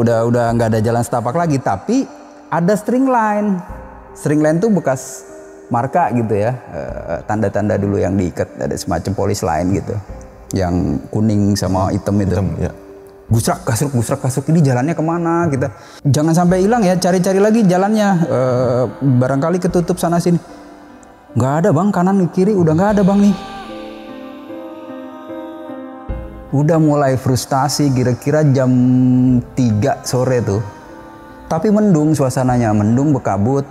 udah udah nggak ada jalan setapak lagi tapi ada string line string line tuh bekas marka gitu ya eh, eh, tanda-tanda dulu yang diikat ada semacam polis lain gitu yang kuning sama hitam itu hitam, ya. gusrak kasur gusrak kasruk ini jalannya kemana kita jangan sampai hilang ya cari-cari lagi jalannya e, barangkali ketutup sana sini nggak ada bang kanan kiri udah nggak ada bang nih udah mulai frustasi kira-kira jam 3 sore tuh tapi mendung suasananya mendung berkabut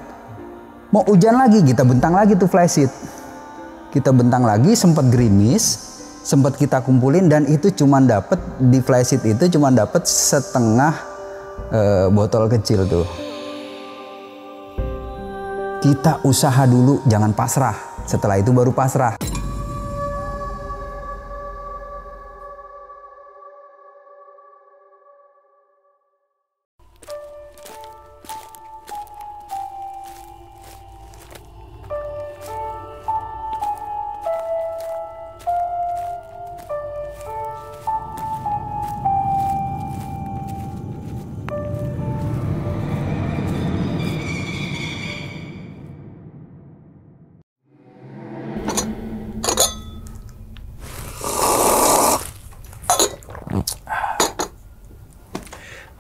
mau hujan lagi kita bentang lagi tuh flysheet kita bentang lagi sempat gerimis sempat kita kumpulin dan itu cuma dapat di flysheet itu cuma dapat setengah e, botol kecil tuh kita usaha dulu jangan pasrah setelah itu baru pasrah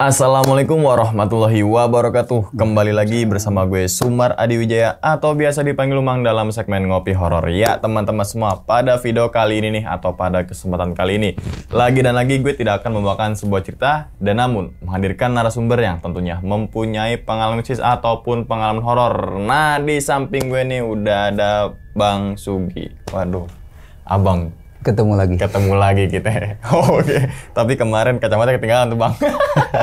Assalamualaikum warahmatullahi wabarakatuh Kembali lagi bersama gue Sumar Adi Wijaya Atau biasa dipanggil Mang dalam segmen Ngopi Horor Ya teman-teman semua pada video kali ini nih Atau pada kesempatan kali ini Lagi dan lagi gue tidak akan membawakan sebuah cerita Dan namun menghadirkan narasumber yang tentunya Mempunyai pengalaman sis ataupun pengalaman horor Nah di samping gue nih udah ada Bang Sugi Waduh Abang ketemu lagi. Ketemu lagi kita. Oh, Oke. Okay. Tapi kemarin kacamata ketinggalan tuh bang.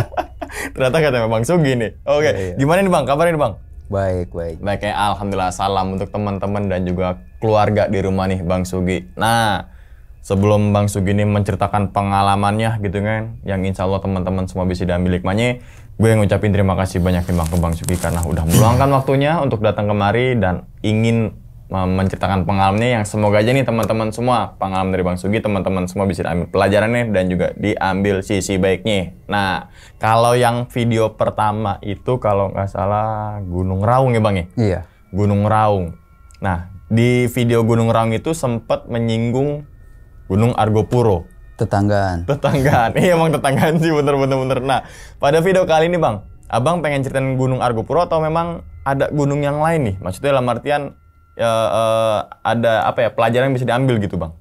Ternyata kacamata bang Sugi nih. Oke. Okay. Ya, ya. Gimana nih bang? Kabarnya nih bang? Baik, baik. Baik ya, alhamdulillah. Salam untuk teman-teman dan juga keluarga di rumah nih bang Sugi. Nah, sebelum bang Sugi ini menceritakan pengalamannya gitu kan, yang insya Allah teman-teman semua bisa diambil hikmahnya, gue yang ngucapin terima kasih banyak nih bang ke bang Sugi karena udah meluangkan waktunya untuk datang kemari dan ingin menceritakan pengalamannya yang semoga aja nih teman-teman semua pengalaman dari Bang Sugi teman-teman semua bisa ambil pelajarannya dan juga diambil sisi baiknya. Nah kalau yang video pertama itu kalau nggak salah Gunung Raung ya Bang ya. Iya. Gunung Raung. Nah di video Gunung Raung itu sempat menyinggung Gunung Argopuro. Tetanggaan. Tetanggaan. iya emang tetanggaan sih bener-bener bener. Nah pada video kali ini Bang, Abang pengen ceritain Gunung Argopuro atau memang ada gunung yang lain nih? Maksudnya dalam artian ya, uh, ada apa ya pelajaran yang bisa diambil gitu bang?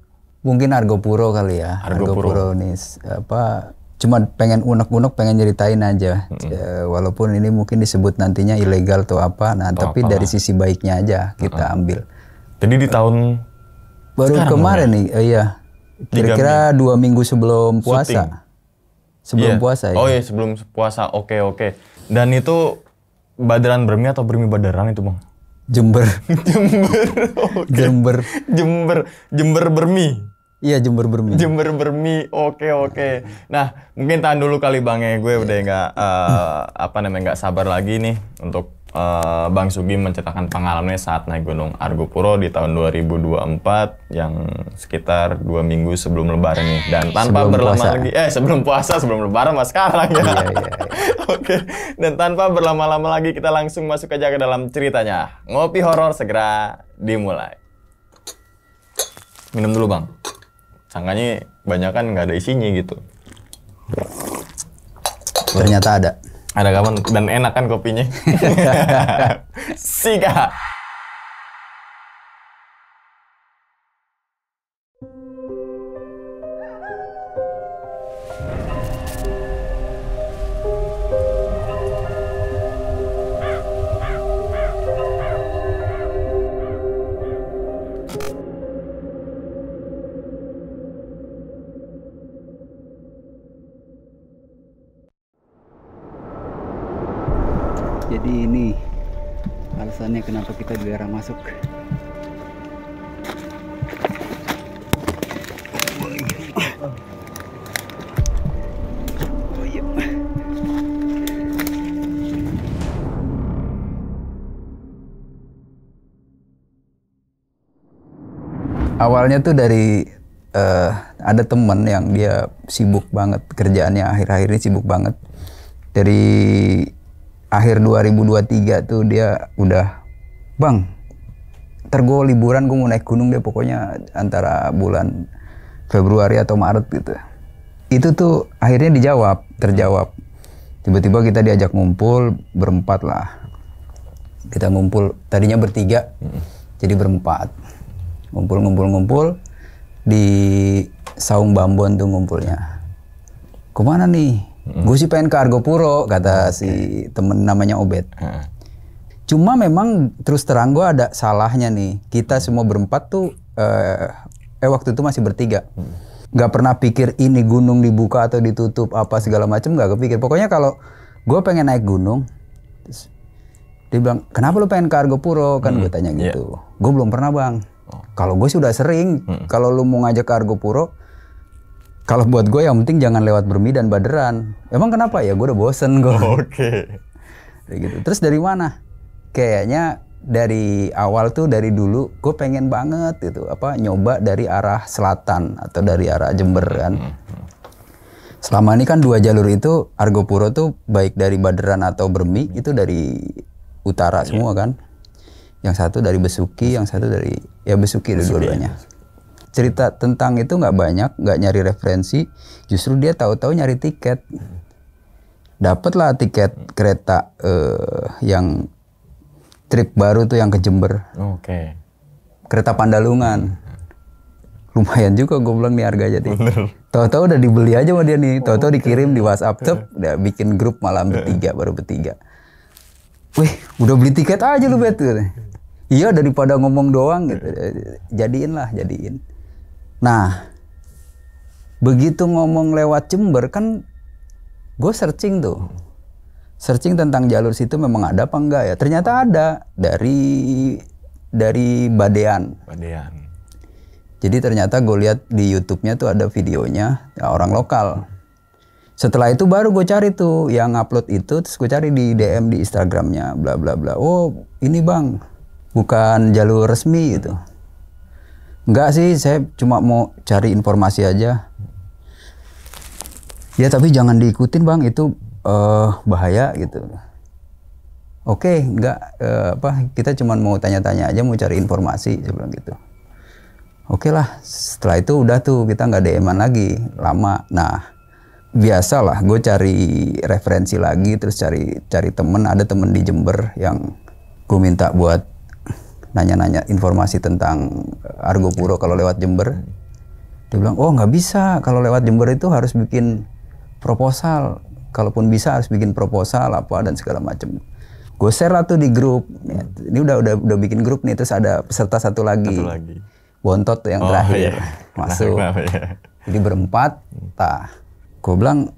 Mungkin Argo Puro kali ya. Argo, Argo Puro. Puro nih apa? Cuma pengen unek-unek, pengen ceritain aja. Mm -hmm. E, walaupun ini mungkin disebut nantinya ilegal atau apa, nah atau tapi apa. dari sisi baiknya aja kita mm -hmm. ambil. Jadi di tahun baru kemarin nih, ya? iya. Kira-kira dua minggu sebelum puasa. Shooting. Sebelum yeah. puasa ya. Oh iya sebelum puasa. Oke okay, oke. Okay. Dan itu Badaran Bermi atau Bermi Badaran itu bang? Jember. Jember. Okay. Jember. Jember. Jember bermi. Iya Jember bermi. Jember bermi. Oke okay, oke. Okay. Nah mungkin tahan dulu kali bang ya. Gue udah nggak uh, apa namanya nggak sabar lagi nih untuk uh, Bang Subi menceritakan pengalamannya saat naik Gunung Argopuro di tahun 2024 yang sekitar dua minggu sebelum Lebaran nih dan tanpa berlama lagi eh sebelum puasa sebelum Lebaran mas sekarang ya. Iya, iya, iya. Oke dan tanpa berlama-lama lagi kita langsung masuk aja ke dalam ceritanya ngopi horor segera dimulai. Minum dulu bang. Sangkanya banyak kan nggak ada isinya gitu. Ternyata ada. Ada kapan dan enak kan kopinya? sih kak kenapa kita dilarang masuk awalnya tuh dari uh, ada temen yang dia sibuk banget kerjaannya akhir-akhir ini sibuk banget dari akhir 2023 tuh dia udah bang ntar gue liburan gue mau naik gunung deh pokoknya antara bulan Februari atau Maret gitu itu tuh akhirnya dijawab terjawab tiba-tiba kita diajak ngumpul berempat lah kita ngumpul tadinya bertiga hmm. jadi berempat ngumpul ngumpul ngumpul di saung Bambon tuh ngumpulnya kemana nih hmm. gue sih pengen ke Argopuro kata si temen namanya Obed hmm Cuma memang terus terang gue ada salahnya nih. Kita semua berempat tuh eh, eh waktu itu masih bertiga. Gak pernah pikir ini gunung dibuka atau ditutup apa segala macam gak kepikir. Pokoknya kalau gue pengen naik gunung, terus dia bilang kenapa lu pengen ke Argo Puro kan hmm. gue tanya iya. gitu. Yeah. Gue belum pernah bang. Oh. Kalau gue sudah sering. Hmm. Kalau lu mau ngajak ke Argo Puro kalau buat gue yang penting jangan lewat Bermi dan Baderan. Emang kenapa ya? Gue udah bosen gue. Oh, oke. Okay. gitu. Terus dari mana? kayaknya dari awal tuh dari dulu gue pengen banget itu apa nyoba dari arah selatan atau dari arah Jember kan. Hmm, hmm. Selama ini kan dua jalur itu Argo Puro tuh baik dari Baderan atau Bermi itu dari utara yeah. semua kan. Yang satu dari Besuki, yang satu dari ya Besuki, Besuki dua-duanya. Ya. Cerita tentang itu nggak banyak, nggak nyari referensi, justru dia tahu-tahu nyari tiket. Hmm. Dapatlah tiket kereta uh, yang trip baru tuh yang ke Jember. Oke. Okay. Kereta Pandalungan. Lumayan juga gue bilang nih harga jadi. Tahu-tahu udah dibeli aja sama dia nih. Oh, Tahu-tahu dikirim di WhatsApp tuh eh. udah bikin grup malam eh. bertiga baru bertiga. Wih, udah beli tiket aja lu bet. Iya daripada ngomong doang gitu. Eh. Jadiin lah, jadiin. Nah, begitu ngomong lewat Jember kan gue searching tuh searching tentang jalur situ memang ada apa enggak ya? Ternyata ada dari dari Badean. Badean. Jadi ternyata gue lihat di YouTube-nya tuh ada videonya ya orang lokal. Setelah itu baru gue cari tuh yang upload itu, terus gue cari di DM di Instagramnya, bla bla bla. Oh ini bang, bukan jalur resmi itu. Enggak sih, saya cuma mau cari informasi aja. Ya tapi jangan diikutin bang, itu uh, bahaya gitu. Oke, okay, nggak uh, apa kita cuma mau tanya-tanya aja, mau cari informasi, sebelum gitu. Oke okay lah, setelah itu udah tuh kita nggak DM-an lagi lama. Nah, biasalah gue cari referensi lagi, terus cari cari temen. Ada temen di Jember yang gue minta buat nanya-nanya informasi tentang Argo Puro kalau lewat Jember. Dia bilang, oh nggak bisa kalau lewat Jember itu harus bikin proposal kalaupun bisa harus bikin proposal apa dan segala macam gue share lah tuh di grup ya, ini udah udah udah bikin grup nih terus ada peserta satu lagi, satu lagi. bontot yang oh, terakhir iya. masuk nah, iya. jadi berempat tah gue bilang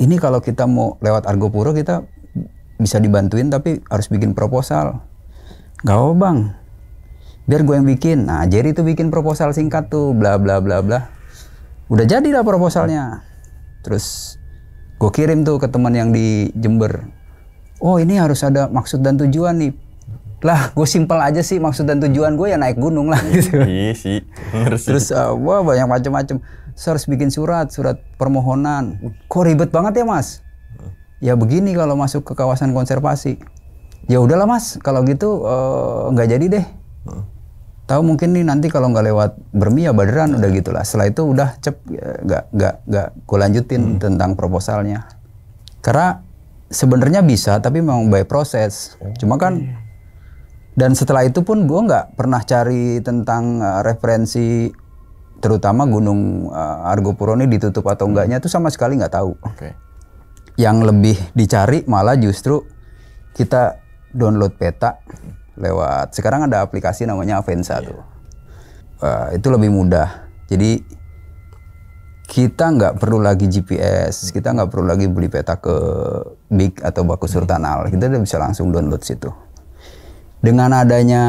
ini kalau kita mau lewat Argo Puro kita bisa dibantuin tapi harus bikin proposal gak apa bang biar gue yang bikin nah Jerry tuh bikin proposal singkat tuh bla bla bla bla udah jadi lah proposalnya terus Gue kirim tuh ke teman yang di Jember. Oh ini harus ada maksud dan tujuan nih. Lah, gue simpel aja sih maksud dan tujuan gue ya naik gunung lah iya gitu. Iya sih. Terus uh, wah banyak macam-macam. Saya harus bikin surat, surat permohonan. Kok ribet banget ya mas? Ya begini kalau masuk ke kawasan konservasi. Ya udahlah mas, kalau gitu eh, nggak uh, jadi deh tahu mungkin nih nanti kalau nggak lewat Bermi ya Baderan udah iya. gitulah. Setelah itu udah cep ya, nggak nggak nggak gue lanjutin hmm. tentang proposalnya. Karena sebenarnya bisa tapi memang by proses. Oh, Cuma kan iya. dan setelah itu pun gue nggak pernah cari tentang uh, referensi terutama Gunung uh, Argo ini ditutup atau hmm. enggaknya itu sama sekali nggak tahu. Okay. Yang lebih dicari malah justru kita download peta lewat sekarang ada aplikasi namanya Avensa yeah. tuh. Uh, itu lebih mudah. Jadi kita nggak perlu lagi GPS, kita nggak perlu lagi beli peta ke Big atau Baku iya. Surtanal, kita udah bisa langsung download situ. Dengan adanya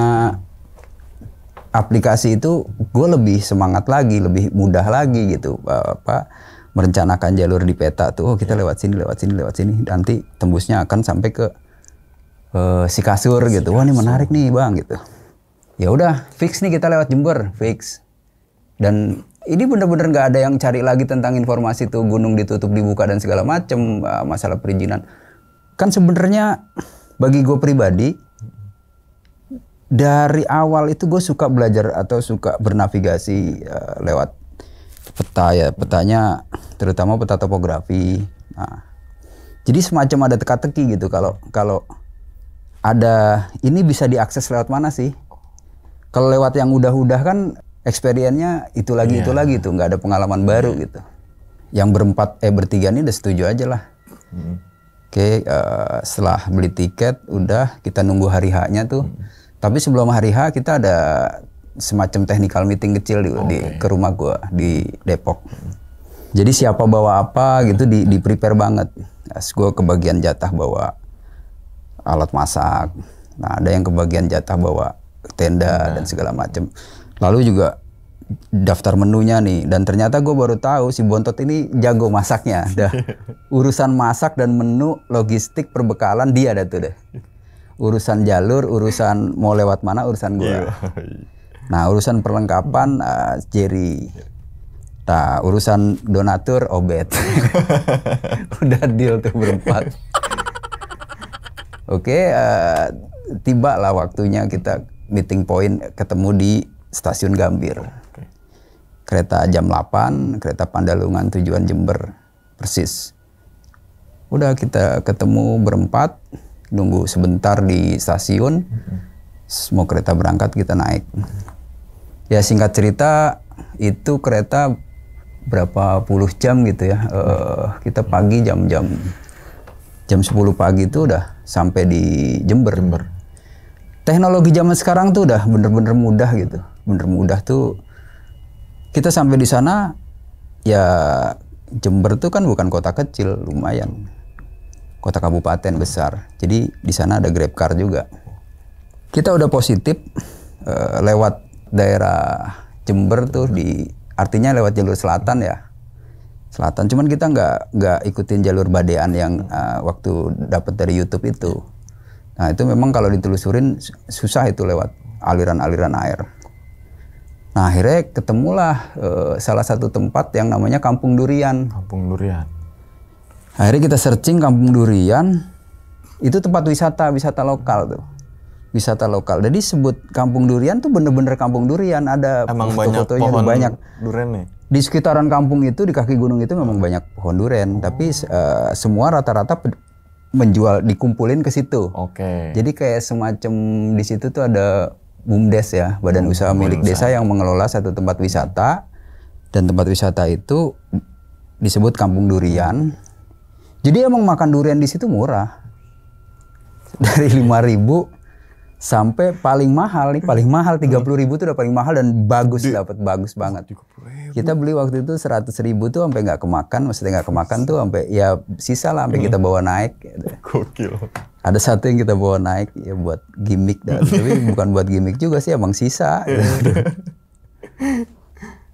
aplikasi itu, gue lebih semangat lagi, lebih mudah lagi gitu, eh, apa merencanakan jalur di peta tuh, oh kita iya. lewat sini, lewat sini, lewat sini, nanti tembusnya akan sampai ke uh, si kasur si gitu kasur. wah ini menarik nih bang gitu ya udah fix nih kita lewat Jember fix dan ini bener-bener nggak -bener ada yang cari lagi tentang informasi tuh gunung ditutup dibuka dan segala macem uh, masalah perizinan kan sebenarnya bagi gue pribadi dari awal itu gue suka belajar atau suka bernavigasi uh, lewat peta ya petanya terutama peta topografi nah jadi semacam ada teka-teki gitu kalau kalau ada ini bisa diakses lewat mana sih? Kalau lewat yang udah-udah kan experience itu lagi yeah. itu iya. lagi tuh nggak ada pengalaman baru iya. gitu. Yang berempat eh bertiga ini udah setuju aja lah. Mm. Oke, okay, uh, eh, setelah beli tiket udah kita nunggu hari H-nya tuh. Mm. Tapi sebelum hari H kita ada semacam technical meeting kecil di, okay. di ke rumah gua di Depok. Mm. Jadi siapa bawa apa gitu di di prepare banget. Gue kebagian jatah bawa alat masak. Nah, ada yang kebagian jatah bawa tenda nah. dan segala macam. Lalu juga daftar menunya nih dan ternyata gue baru tahu si Bontot ini jago masaknya. Dah urusan masak dan menu logistik perbekalan dia ada tuh deh. Urusan jalur, urusan mau lewat mana urusan gue. Iya. Nah, urusan perlengkapan uh, Jerry. Nah, urusan donatur Obet. Udah deal tuh berempat. Oke, okay, uh, eh, tiba lah waktunya kita meeting point ketemu di stasiun Gambir. Kereta jam 8, kereta Pandalungan tujuan Jember, persis. Udah kita ketemu berempat, nunggu sebentar di stasiun. Semua kereta berangkat kita naik. Ya singkat cerita itu kereta berapa puluh jam gitu ya. Uh, kita pagi jam-jam jam 10 pagi itu udah sampai di Jember. Jember. Teknologi zaman sekarang tuh udah bener-bener mudah gitu. Bener mudah tuh kita sampai di sana ya Jember tuh kan bukan kota kecil, lumayan. Kota kabupaten besar. Jadi di sana ada Grab Car juga. Kita udah positif uh, lewat daerah Jember tuh di artinya lewat jalur selatan ya selatan. Cuman kita nggak nggak ikutin jalur badean yang hmm. uh, waktu dapat dari YouTube itu. Nah itu memang kalau ditelusurin susah itu lewat aliran-aliran air. Nah akhirnya ketemulah uh, salah satu tempat yang namanya Kampung Durian. Kampung Durian. Akhirnya kita searching Kampung Durian. Itu tempat wisata wisata lokal tuh wisata lokal. Jadi sebut kampung durian tuh bener-bener kampung durian ada Emang foto banyak pohon banyak durian nih. Ya? Di sekitaran kampung itu di kaki gunung itu memang banyak pohon durian, oh. tapi uh, semua rata-rata menjual dikumpulin ke situ. Oke. Okay. Jadi kayak semacam di situ tuh ada BUMDes ya, badan hmm, usaha milik desa yang mengelola satu tempat wisata dan tempat wisata itu disebut kampung durian. Jadi emang makan durian di situ murah. Dari 5000 sampai paling mahal nih paling mahal tiga puluh ribu tuh udah paling mahal dan bagus dapat bagus banget kita beli waktu itu seratus ribu tuh sampai nggak kemakan maksudnya nggak kemakan tuh sampai ya sisa lah sampai kita hmm. bawa naik gitu. ada satu yang kita bawa naik ya buat gimmick tapi bukan buat gimmick juga sih emang sisa gitu. iya.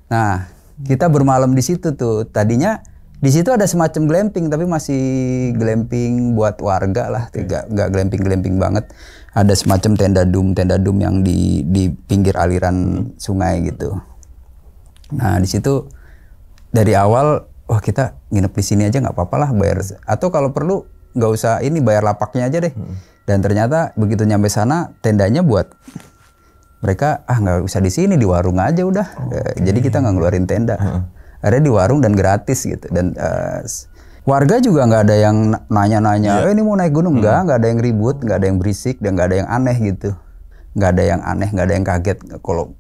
nah kita bermalam di situ tuh tadinya di situ ada semacam glamping tapi masih glamping buat warga lah, tidak nggak glamping glamping banget ada semacam tenda dum tenda dum yang di di pinggir aliran sungai gitu nah di situ dari awal wah kita nginep di sini aja nggak apa-apa lah bayar atau kalau perlu nggak usah ini bayar lapaknya aja deh hmm. dan ternyata begitu nyampe sana tendanya buat mereka ah nggak usah di sini di warung aja udah okay. jadi kita nggak ngeluarin tenda hmm. ada di warung dan gratis gitu dan uh, warga juga nggak ada yang nanya-nanya, yeah. eh ini mau naik gunung nggak? Hmm. Nggak ada yang ribut, nggak ada yang berisik, dan nggak ada yang aneh gitu. Nggak ada yang aneh, nggak ada yang kaget. Kalau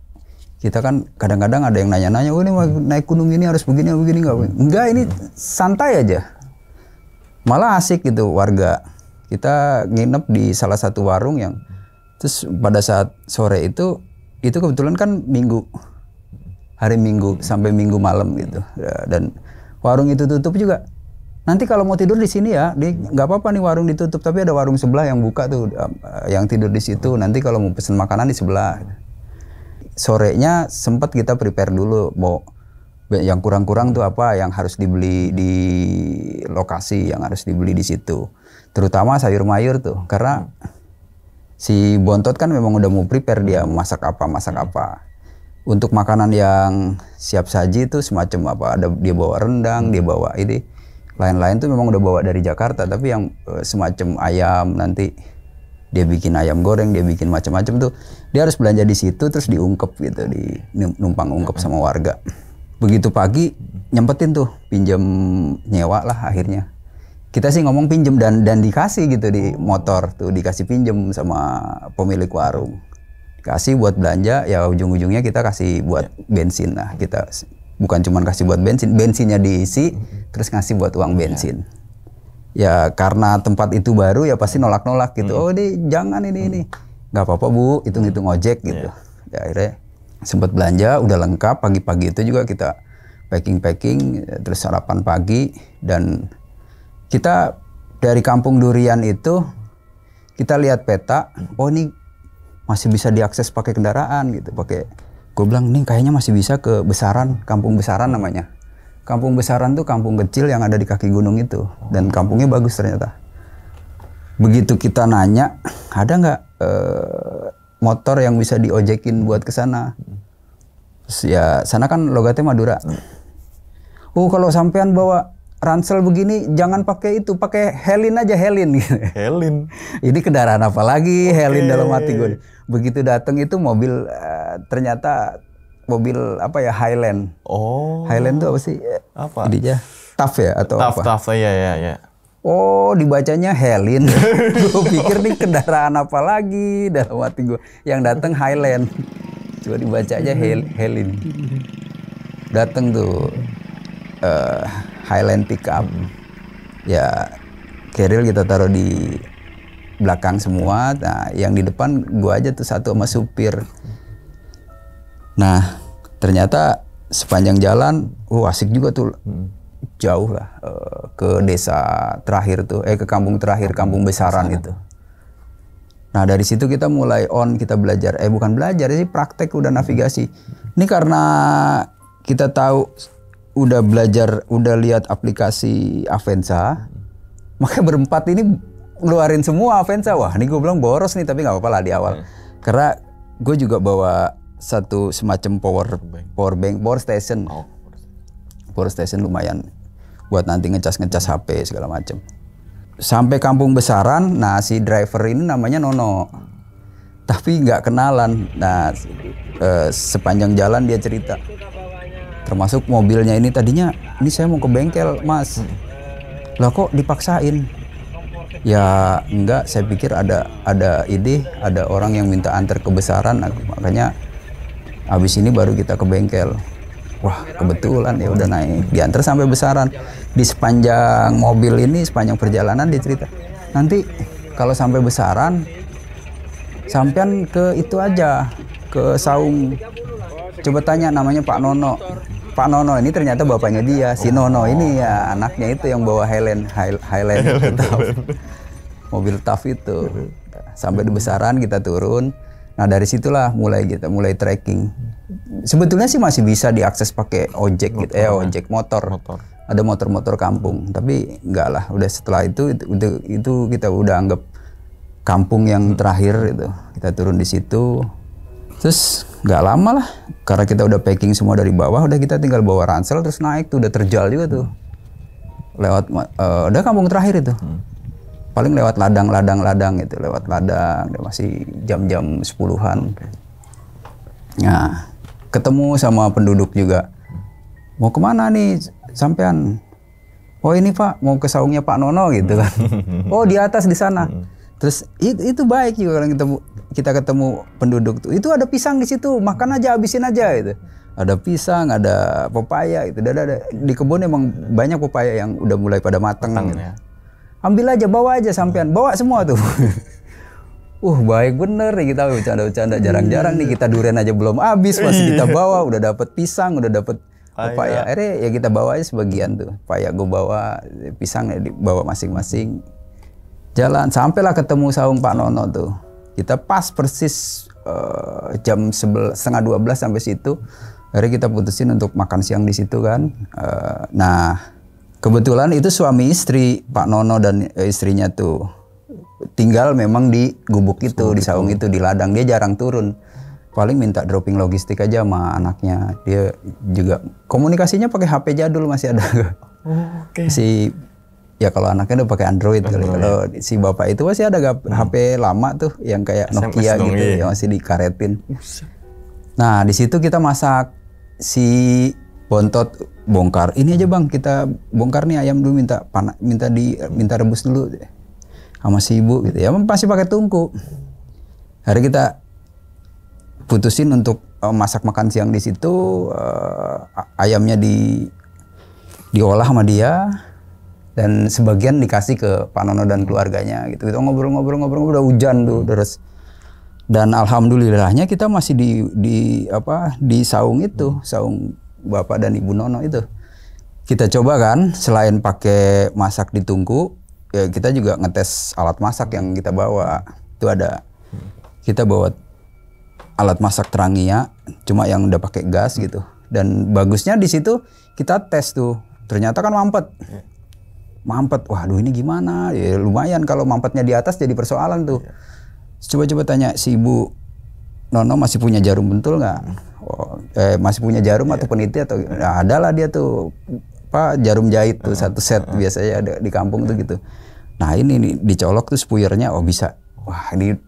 kita kan kadang-kadang ada yang nanya-nanya, oh ini mau naik gunung ini harus begini, begini nggak? Nggak, ini hmm. santai aja. Malah asik gitu warga. Kita nginep di salah satu warung yang terus pada saat sore itu itu kebetulan kan minggu hari minggu sampai minggu malam gitu dan warung itu tutup juga Nanti kalau mau tidur di sini ya, di nggak apa-apa nih warung ditutup, tapi ada warung sebelah yang buka tuh, um, eh, yang tidur di situ. Nanti kalau mau pesen makanan di sebelah. Sorenya sempat kita prepare dulu, mau yang kurang-kurang tuh apa yang harus dibeli di lokasi, yang harus dibeli di situ. Terutama sayur mayur tuh, karena si Bontot kan memang udah mau prepare dia masak apa, masak hmm. apa untuk makanan yang siap saji itu semacam apa ada dia bawa rendang dia hmm. bawa ini lain-lain tuh memang udah bawa dari Jakarta tapi yang eh, semacam ayam nanti dia bikin ayam goreng dia bikin macam-macam tuh dia harus belanja di situ terus diungkep gitu di numpang ungkep sama warga begitu pagi nyempetin tuh pinjam nyewa lah akhirnya kita sih ngomong pinjem dan dan dikasih gitu di motor tuh dikasih pinjem sama pemilik warung kasih buat belanja ya ujung-ujungnya kita kasih buat iya. bensin lah kita bukan cuma kasih buat bensin bensinnya diisi terus ngasih buat uang iya. bensin ya karena tempat itu baru ya pasti nolak-nolak gitu hmm. oh ini jangan ini hmm. ini Gak apa-apa bu hitung-hitung hmm. ojek gitu yeah. ya akhirnya sempat belanja udah lengkap pagi-pagi itu juga kita packing-packing terus sarapan pagi dan kita dari kampung durian itu kita lihat peta oh ini masih bisa diakses pakai kendaraan gitu pakai gue bilang nih kayaknya masih bisa ke Besaran kampung Besaran namanya kampung Besaran tuh kampung kecil yang ada di kaki gunung itu dan kampungnya bagus ternyata begitu kita nanya ada nggak eh, motor yang bisa diojekin buat ke sana ya sana kan logatnya Madura hmm. oh kalau sampean bawa ransel begini jangan pakai itu pakai helin aja helin helin ini kendaraan apa lagi okay. helin dalam hati gue begitu datang itu mobil uh, ternyata mobil apa ya Highland oh Highland tuh apa sih apa dia Taf ya atau tough, apa Taf ya ya ya Oh, dibacanya Helen. gue pikir nih kendaraan apa lagi dalam hati gue. Yang datang Highland. Coba dibacanya Hel Helen. Datang tuh uh, Highland pickup ya keril kita taruh di belakang semua nah yang di depan gua aja tuh satu sama supir nah ternyata sepanjang jalan wah oh, asik juga tuh hmm. jauh lah eh, ke desa terakhir tuh eh ke kampung terakhir kampung besaran itu Nah dari situ kita mulai on kita belajar. Eh bukan belajar sih praktek udah navigasi. Ini karena kita tahu udah belajar, udah lihat aplikasi Avanza, makanya berempat ini ngeluarin semua Avanza Wah, ini gue bilang boros nih, tapi nggak apa-apa lah di awal. Hmm. Karena gue juga bawa satu semacam power power bank, power station. Oh. Power station lumayan buat nanti ngecas-ngecas HP segala macam. Sampai kampung besaran, nah si driver ini namanya Nono. Tapi nggak kenalan. Nah, eh, sepanjang jalan dia cerita, termasuk mobilnya ini tadinya ini saya mau ke bengkel mas hmm. lah kok dipaksain ya enggak saya pikir ada ada ide ada orang yang minta antar kebesaran makanya habis ini baru kita ke bengkel wah kebetulan ya udah naik diantar sampai besaran di sepanjang mobil ini sepanjang perjalanan dicerita nanti kalau sampai besaran sampean ke itu aja ke saung coba tanya namanya Pak Nono Pak Nono ini ternyata iya, bapaknya iya, iya. dia, si oh. Nono ini ya anaknya itu yang bawa Highland High, Highland, Highland, tough. mobil TAF itu. Sampai di besaran kita turun. Nah dari situlah mulai kita mulai trekking. Sebetulnya sih masih bisa diakses pakai ojek gitu, eh ojek motor. motor. Ada motor-motor kampung, tapi enggak lah. Udah setelah itu, itu, itu kita udah anggap kampung yang terakhir itu. Kita turun di situ. Terus nggak lama lah karena kita udah packing semua dari bawah udah kita tinggal bawa ransel terus naik tuh udah terjal juga tuh lewat uh, udah kampung terakhir itu hmm. paling lewat ladang-ladang-ladang gitu lewat ladang udah masih jam-jam sepuluhan okay. nah ketemu sama penduduk juga mau kemana nih sampean oh ini pak mau ke saungnya pak Nono gitu kan oh di atas di sana hmm. Terus itu, itu baik juga kalau kita kita ketemu penduduk tuh. Itu ada pisang di situ, makan aja habisin aja gitu. Ada pisang, ada pepaya itu. Ada, ada di kebun emang banyak pepaya yang udah mulai pada matang matang gitu. ya. Ambil aja, bawa aja sampean, bawa semua tuh. uh baik bener nih kita bercanda-bercanda jarang-jarang nih kita durian aja belum habis masih kita bawa udah dapat pisang udah dapat pepaya akhirnya ya kita bawa aja sebagian tuh pepaya gue bawa pisang ya dibawa masing-masing jalan sampailah ketemu saung Pak Nono tuh kita pas persis uh, jam setengah dua belas sampai situ hari kita putusin untuk makan siang di situ kan uh, nah kebetulan itu suami istri Pak Nono dan eh, istrinya tuh tinggal memang di gubuk itu di saung itu di ladang dia jarang turun paling minta dropping logistik aja sama anaknya dia juga komunikasinya pakai HP jadul masih ada oh, okay. si ya kalau anaknya udah pakai Android kali. Kalau si bapak itu masih ada HP hmm. lama tuh yang kayak SMS Nokia dong, gitu iya. yang masih dikaretin. Nah, di situ kita masak si bontot bongkar. Ini aja Bang, kita bongkar nih ayam dulu minta panak, minta di minta rebus dulu sama si ibu gitu ya. Pasti pakai tungku. Hari kita putusin untuk uh, masak makan siang di situ uh, ayamnya di diolah sama dia dan sebagian dikasih ke Pak Nono dan keluarganya gitu kita ngobrol-ngobrol-ngobrol udah hujan tuh terus hmm. dan alhamdulillahnya kita masih di di apa di saung itu hmm. saung bapak dan ibu Nono itu kita coba kan selain pakai masak di tungku ya kita juga ngetes alat masak yang kita bawa itu ada kita bawa alat masak terangia cuma yang udah pakai gas hmm. gitu dan bagusnya di situ kita tes tuh ternyata kan mampet mampet. Waduh ini gimana? Ya, lumayan kalau mampetnya di atas jadi persoalan tuh. Iya. Coba-coba tanya si ibu Nono masih punya jarum bentul nggak? Oh, eh, masih punya jarum yeah. atau peniti atau nah, adalah dia tuh pak jarum jahit tuh uh, satu set uh, biasanya ada di kampung uh. tuh iya. gitu. Nah ini nih, dicolok tuh spuyernya oh bisa. Wah ini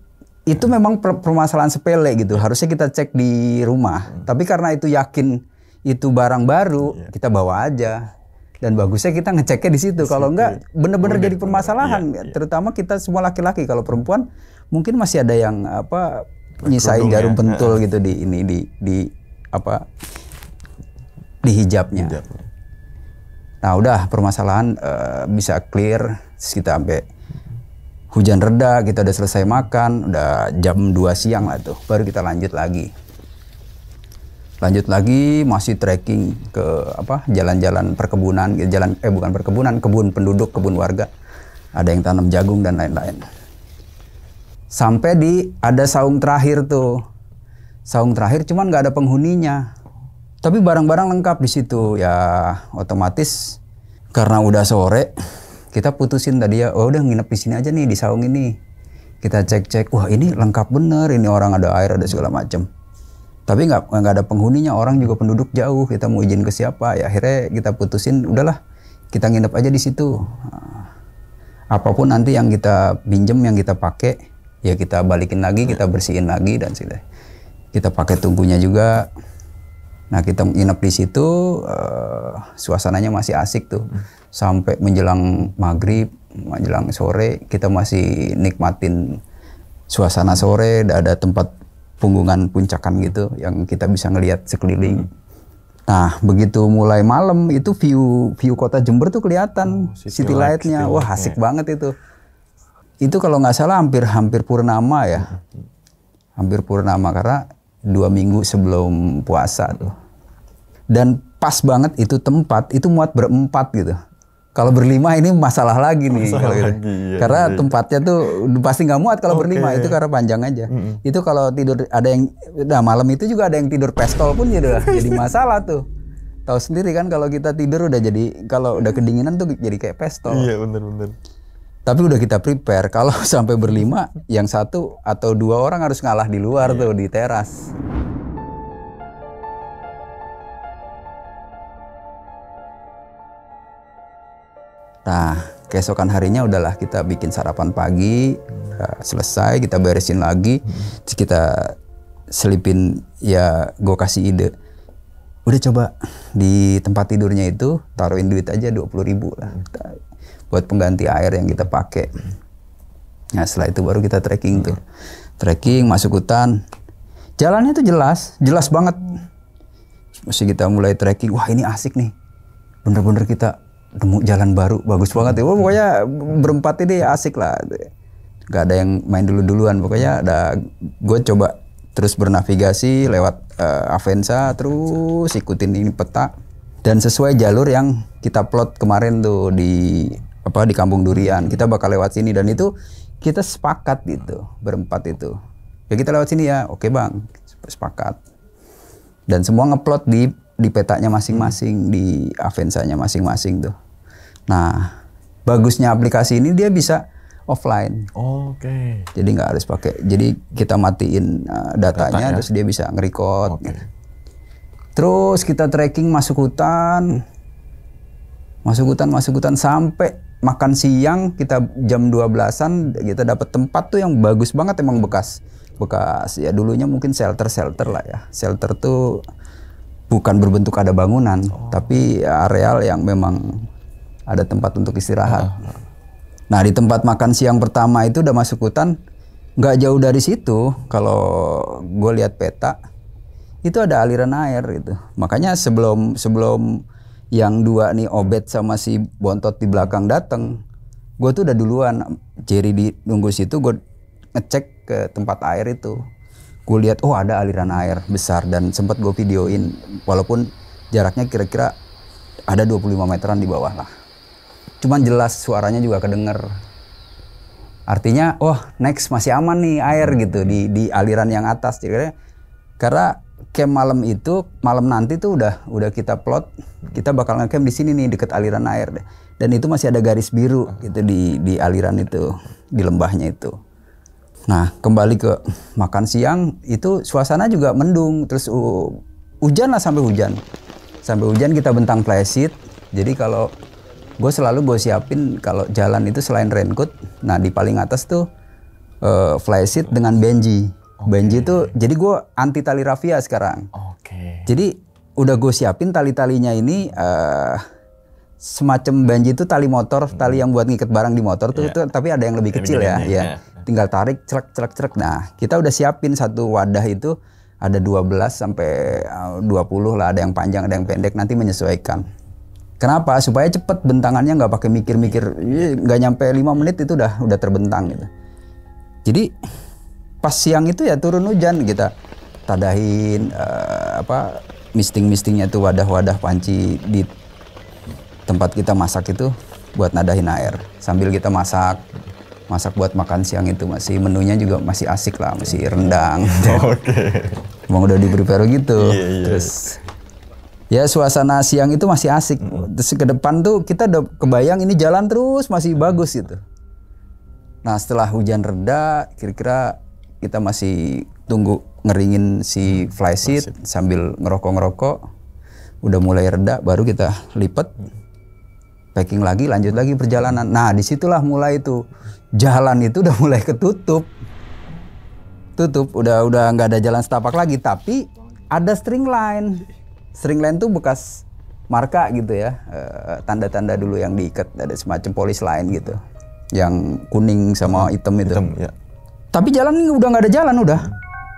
itu iya. memang permasalahan sepele gitu. Harusnya kita cek di rumah. Tapi karena itu yakin itu barang baru, kita bawa aja. Dan bagusnya kita ngeceknya di situ. Kalau enggak bener-bener jadi permasalahan, iya, iya. terutama kita semua laki-laki. Kalau perempuan mungkin masih ada yang apa nyisain jarum ya. pentul gitu di ini di di apa di hijabnya. Hijab. Nah udah permasalahan uh, bisa clear terus kita sampai hujan reda kita udah selesai makan udah jam 2 siang lah tuh baru kita lanjut lagi lanjut lagi masih trekking ke apa jalan-jalan perkebunan jalan eh bukan perkebunan kebun penduduk kebun warga ada yang tanam jagung dan lain-lain sampai di ada saung terakhir tuh saung terakhir cuman nggak ada penghuninya tapi barang-barang lengkap di situ ya otomatis karena udah sore kita putusin tadi ya oh udah nginep di sini aja nih di saung ini kita cek-cek wah ini lengkap bener ini orang ada air ada segala macam tapi nggak nggak ada penghuninya orang juga penduduk jauh kita mau izin ke siapa ya akhirnya kita putusin udahlah kita nginep aja di situ ah, apapun nanti yang kita pinjem yang kita pakai ya kita balikin lagi kita bersihin lagi dan sudah kita pakai tunggunya juga nah kita nginep di situ uh, suasananya masih asik tuh sampai menjelang maghrib menjelang sore kita masih nikmatin suasana sore ada tempat punggungan puncakan hmm. gitu yang kita bisa ngelihat sekeliling. Hmm. Nah, begitu mulai malam itu view view kota Jember tuh kelihatan oh, city, city light-nya. Light Wah, asik yeah. banget itu. Itu kalau nggak salah hampir hampir purnama ya. Hmm. Hampir purnama karena dua minggu sebelum puasa tuh. Dan pas banget itu tempat itu muat berempat gitu. Kalau berlima ini masalah lagi nih. Masalah kalau lagi, iya, karena iya. tempatnya tuh pasti nggak muat kalau okay. berlima itu karena panjang aja. Mm -hmm. Itu kalau tidur ada yang, nah malam itu juga ada yang tidur pestol pun jadi jadi masalah tuh. Tahu sendiri kan kalau kita tidur udah jadi kalau udah kedinginan tuh jadi kayak pestol. Iya benar-benar. Tapi udah kita prepare kalau sampai berlima, yang satu atau dua orang harus ngalah di luar iya. tuh di teras. Nah, keesokan harinya udahlah kita bikin sarapan pagi, uh, selesai kita beresin lagi, hmm. kita selipin ya gue kasih ide. Udah coba di tempat tidurnya itu taruhin duit aja dua ribu lah buat pengganti air yang kita pakai. Nah setelah itu baru kita trekking tuh, trekking masuk hutan. Jalannya tuh jelas, jelas banget. Masih kita mulai trekking, wah ini asik nih. Bener-bener kita nemu jalan baru bagus banget ya. pokoknya berempat ini asik lah. Gak ada yang main dulu-duluan. Pokoknya ada gue coba terus bernavigasi lewat uh, eh, Avenza terus ikutin ini peta dan sesuai jalur yang kita plot kemarin tuh di apa di Kampung Durian. Kita bakal lewat sini dan itu kita sepakat gitu berempat itu. Ya kita lewat sini ya. Oke, Bang. Sepakat. Dan semua ngeplot di di petanya masing-masing, hmm. di Avensanya masing-masing tuh. Nah, bagusnya aplikasi ini dia bisa offline. Oh, Oke. Okay. Jadi nggak harus pakai. Jadi kita matiin uh, datanya, datanya, terus dia bisa ngerekod. Okay. Terus kita tracking masuk hutan, masuk hutan, masuk hutan sampai makan siang kita jam 12-an kita dapat tempat tuh yang bagus banget emang bekas bekas ya dulunya mungkin shelter shelter lah ya shelter tuh bukan berbentuk ada bangunan, oh. tapi areal yang memang ada tempat untuk istirahat. Ah, ah. Nah di tempat makan siang pertama itu udah masuk hutan, nggak jauh dari situ kalau gue lihat peta itu ada aliran air gitu. Makanya sebelum sebelum yang dua nih Obet sama si Bontot di belakang datang, gue tuh udah duluan Jerry di nunggu situ gue ngecek ke tempat air itu gue lihat oh ada aliran air besar dan sempat gue videoin walaupun jaraknya kira-kira ada 25 meteran di bawah lah cuman jelas suaranya juga kedenger artinya oh next masih aman nih air hmm. gitu di di aliran yang atas kira karena camp malam itu malam nanti tuh udah udah kita plot kita bakal ngecamp di sini nih deket aliran air dan itu masih ada garis biru gitu di di aliran itu di lembahnya itu Nah, kembali ke makan siang itu suasana juga mendung, terus hujan lah sampai hujan. Sampai hujan kita bentang flysheet. Jadi kalau gue selalu gue siapin kalau jalan itu selain raincoat, nah di paling atas tuh uh, eh, flysheet dengan Benji. Okay. Benji itu jadi gue anti tali rafia sekarang. Oke. Okay. Jadi udah gue siapin tali-talinya ini uh, semacam benji itu tali motor, tali yang buat ngikat barang di motor tuh, yeah. tuh tapi ada yang lebih kecil ya, ya. Yeah. Iya tinggal tarik cerak-cerak cerak Nah, kita udah siapin satu wadah itu ada 12 sampai 20 eh, lah, ada yang panjang, ada yang pendek, nanti menyesuaikan. Kenapa? Supaya cepet bentangannya nggak pakai mikir-mikir, iya, nggak nyampe 5 menit itu udah udah terbentang gitu. Jadi pas siang itu ya turun hujan kita tadahin uh, apa misting-mistingnya itu wadah-wadah panci di tempat kita masak itu buat nadahin air sambil kita masak masak buat makan siang itu masih menunya juga masih asik lah masih rendang mau oke okay. udah diberi prepare gitu yeah, yeah. terus ya suasana siang itu masih asik hmm. terus ke depan tuh kita udah kebayang ini jalan terus masih hmm. bagus gitu nah setelah hujan reda kira-kira kita masih tunggu ngeringin si hmm. flysheet sambil ngerokok-ngerokok udah mulai reda baru kita lipet packing lagi lanjut lagi perjalanan nah disitulah mulai itu jalan itu udah mulai ketutup tutup udah udah nggak ada jalan setapak lagi tapi ada string line string line tuh bekas marka gitu ya eh, tanda-tanda dulu yang diikat ada semacam polis lain gitu yang kuning sama hitam itu hitam, ya. tapi jalan ini udah nggak ada jalan udah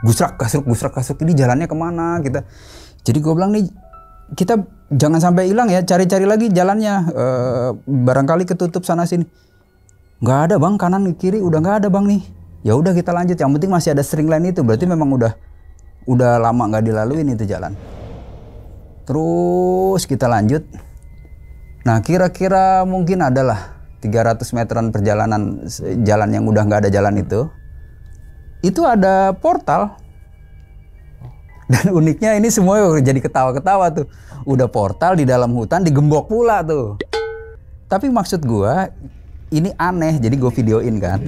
gusrak kasruk gusrak kasruk ini jalannya kemana kita jadi gue bilang nih kita jangan sampai hilang ya cari-cari lagi jalannya e, barangkali ketutup sana sini nggak ada bang kanan kiri udah nggak ada bang nih ya udah kita lanjut yang penting masih ada string line itu berarti memang udah udah lama nggak dilalui itu jalan terus kita lanjut nah kira-kira mungkin adalah 300 meteran perjalanan jalan yang udah nggak ada jalan itu itu ada portal dan uniknya ini semua jadi ketawa-ketawa tuh udah portal di dalam hutan digembok pula tuh tapi maksud gua ini aneh jadi gue videoin kan